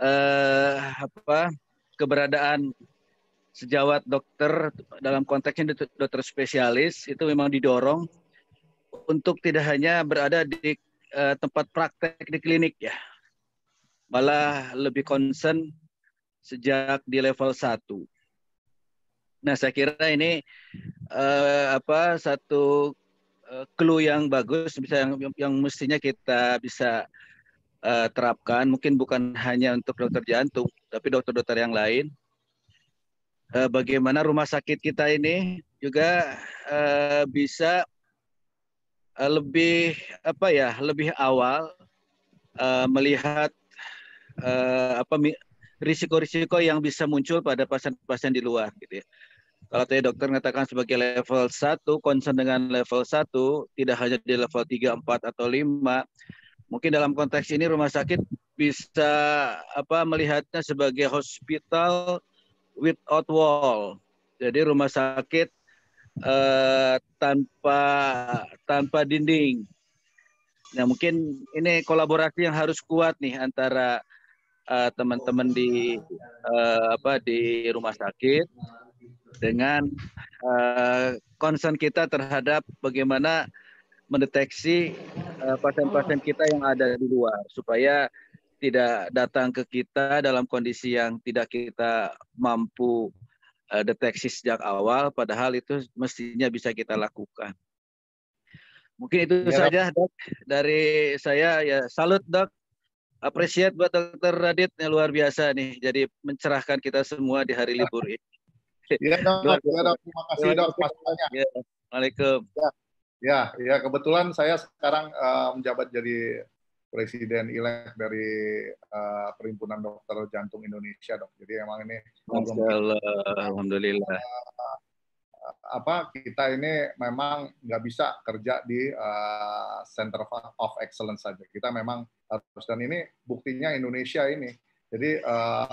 eh, apa keberadaan sejawat dokter dalam konteksnya dokter spesialis itu memang didorong untuk tidak hanya berada di eh, tempat praktek di klinik ya. Malah lebih concern sejak di level 1. Nah, saya kira ini eh, apa satu eh, clue yang bagus bisa yang, yang mestinya kita bisa uh, terapkan mungkin bukan hanya untuk dokter jantung tapi dokter-dokter yang lain uh, bagaimana rumah sakit kita ini juga uh, bisa uh, lebih apa ya lebih awal uh, melihat uh, apa risiko-risiko yang bisa muncul pada pasien-pasien di luar gitu ya. Kalau tadi dokter mengatakan sebagai level 1, concern dengan level 1, tidak hanya di level 3, 4, atau 5, Mungkin dalam konteks ini rumah sakit bisa apa melihatnya sebagai hospital without wall. Jadi rumah sakit eh, tanpa tanpa dinding. Nah mungkin ini kolaborasi yang harus kuat nih antara eh, teman-teman uh, di uh, apa di rumah sakit dengan uh, concern kita terhadap bagaimana mendeteksi eh, pasien-pasien uh, kita yang ada di luar supaya tidak datang ke kita dalam kondisi yang tidak kita mampu uh, deteksi sejak awal padahal itu mestinya bisa kita lakukan. Mungkin itu ya. saja Dok dari saya ya salut Dok. Apresiat buat Dokter Radit yang luar biasa nih. Jadi mencerahkan kita semua di hari libur ini. Ya, dok. Ya, dok. Terima kasih, Dok. Ya. Waalaikumsalam. Ya. Ya, ya kebetulan saya sekarang uh, menjabat jadi presiden elek dari uh, Perhimpunan Dokter Jantung Indonesia, dok. Jadi emang ini Masalah, alhamdulillah. Uh, apa kita ini memang nggak bisa kerja di uh, Center of Excellence saja. Kita memang harus dan ini buktinya Indonesia ini. Jadi uh,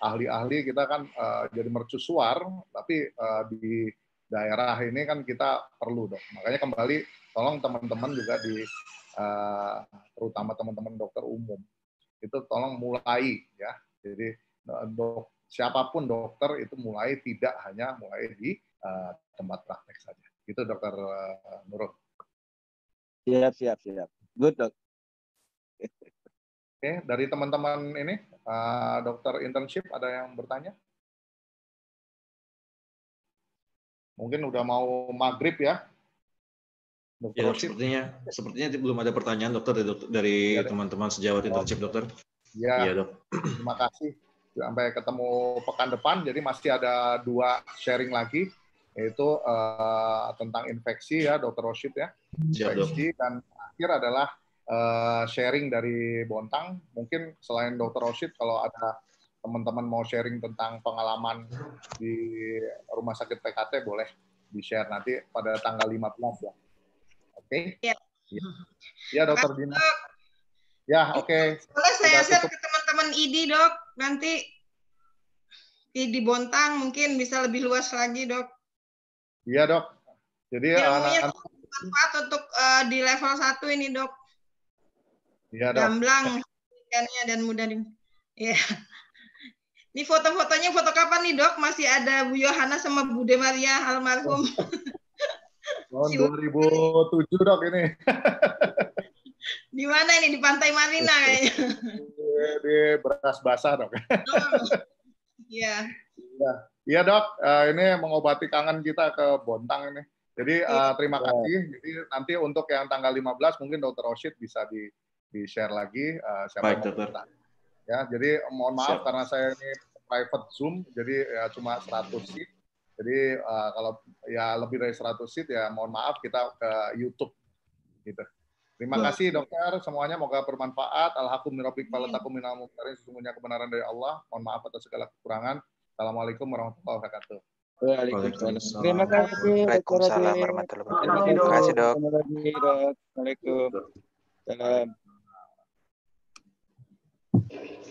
ahli-ahli kita kan uh, jadi mercusuar, tapi uh, di daerah ini kan kita perlu dok. Makanya kembali tolong teman-teman juga di eh, terutama teman-teman dokter umum itu tolong mulai ya. Jadi eh, dok siapapun dokter itu mulai tidak hanya mulai di eh, tempat praktek saja. Itu dokter Nurul. Siap siap siap. Good dok. Oke, dari teman-teman ini, uh, dokter internship ada yang bertanya? Mungkin udah mau maghrib ya. Dokter ya, sepertinya sepertinya belum ada pertanyaan dokter dari iya, teman-teman ya, sejawat internship dokter. Ya, ya dok. Terima kasih. Sampai ketemu pekan depan. Jadi masih ada dua sharing lagi yaitu uh, tentang infeksi ya dokter Rashid ya. Infeksi dan akhir adalah uh, sharing dari Bontang. Mungkin selain dokter Rashid kalau ada teman-teman mau sharing tentang pengalaman di rumah sakit PKT boleh di-share nanti pada tanggal 15 ya. Oke? Okay? Ya. Ya, ya dokter Dina. Ya, oke. Okay. Boleh saya share ke teman-teman ID, Dok. Nanti di, Bontang mungkin bisa lebih luas lagi, Dok. Iya, Dok. Jadi anak-anak manfaat untuk uh, di level satu ini, Dok. Iya, Dok. Gamblang dan mudah di. Iya. Ini foto-fotonya foto kapan nih dok? Masih ada Bu Yohana sama Bu De Maria almarhum. Tahun 2007 dok ini. di mana ini di Pantai Marina kayaknya. Di, di beras basah dok. Oh. Iya. Oh, ya. Iya dok, eh, ini mengobati kangen kita ke Bontang ini. Jadi uh, terima kasih. Jadi nanti untuk yang tanggal 15 mungkin Dokter Oshid bisa di di share lagi uh, siapa Baik, yang mau dokter. Bertanya Ya, jadi mohon maaf Siap. karena saya ini private Zoom, jadi ya cuma 100 seat. Jadi uh, kalau ya lebih dari 100 seat ya mohon maaf kita ke YouTube gitu. Terima ya. kasih dokter, semuanya moga bermanfaat. Alhakum mirabik palatakum minal mukarin sesungguhnya kebenaran dari Allah. Mohon maaf atas segala kekurangan. Assalamualaikum warahmatullahi wabarakatuh. Waalaikumsalam. Terima kasih. Waalaikumsalam warahmatullahi wabarakatuh. Terima kasih dok. Terima kasih dok. Waalaikumsalam. Thank you.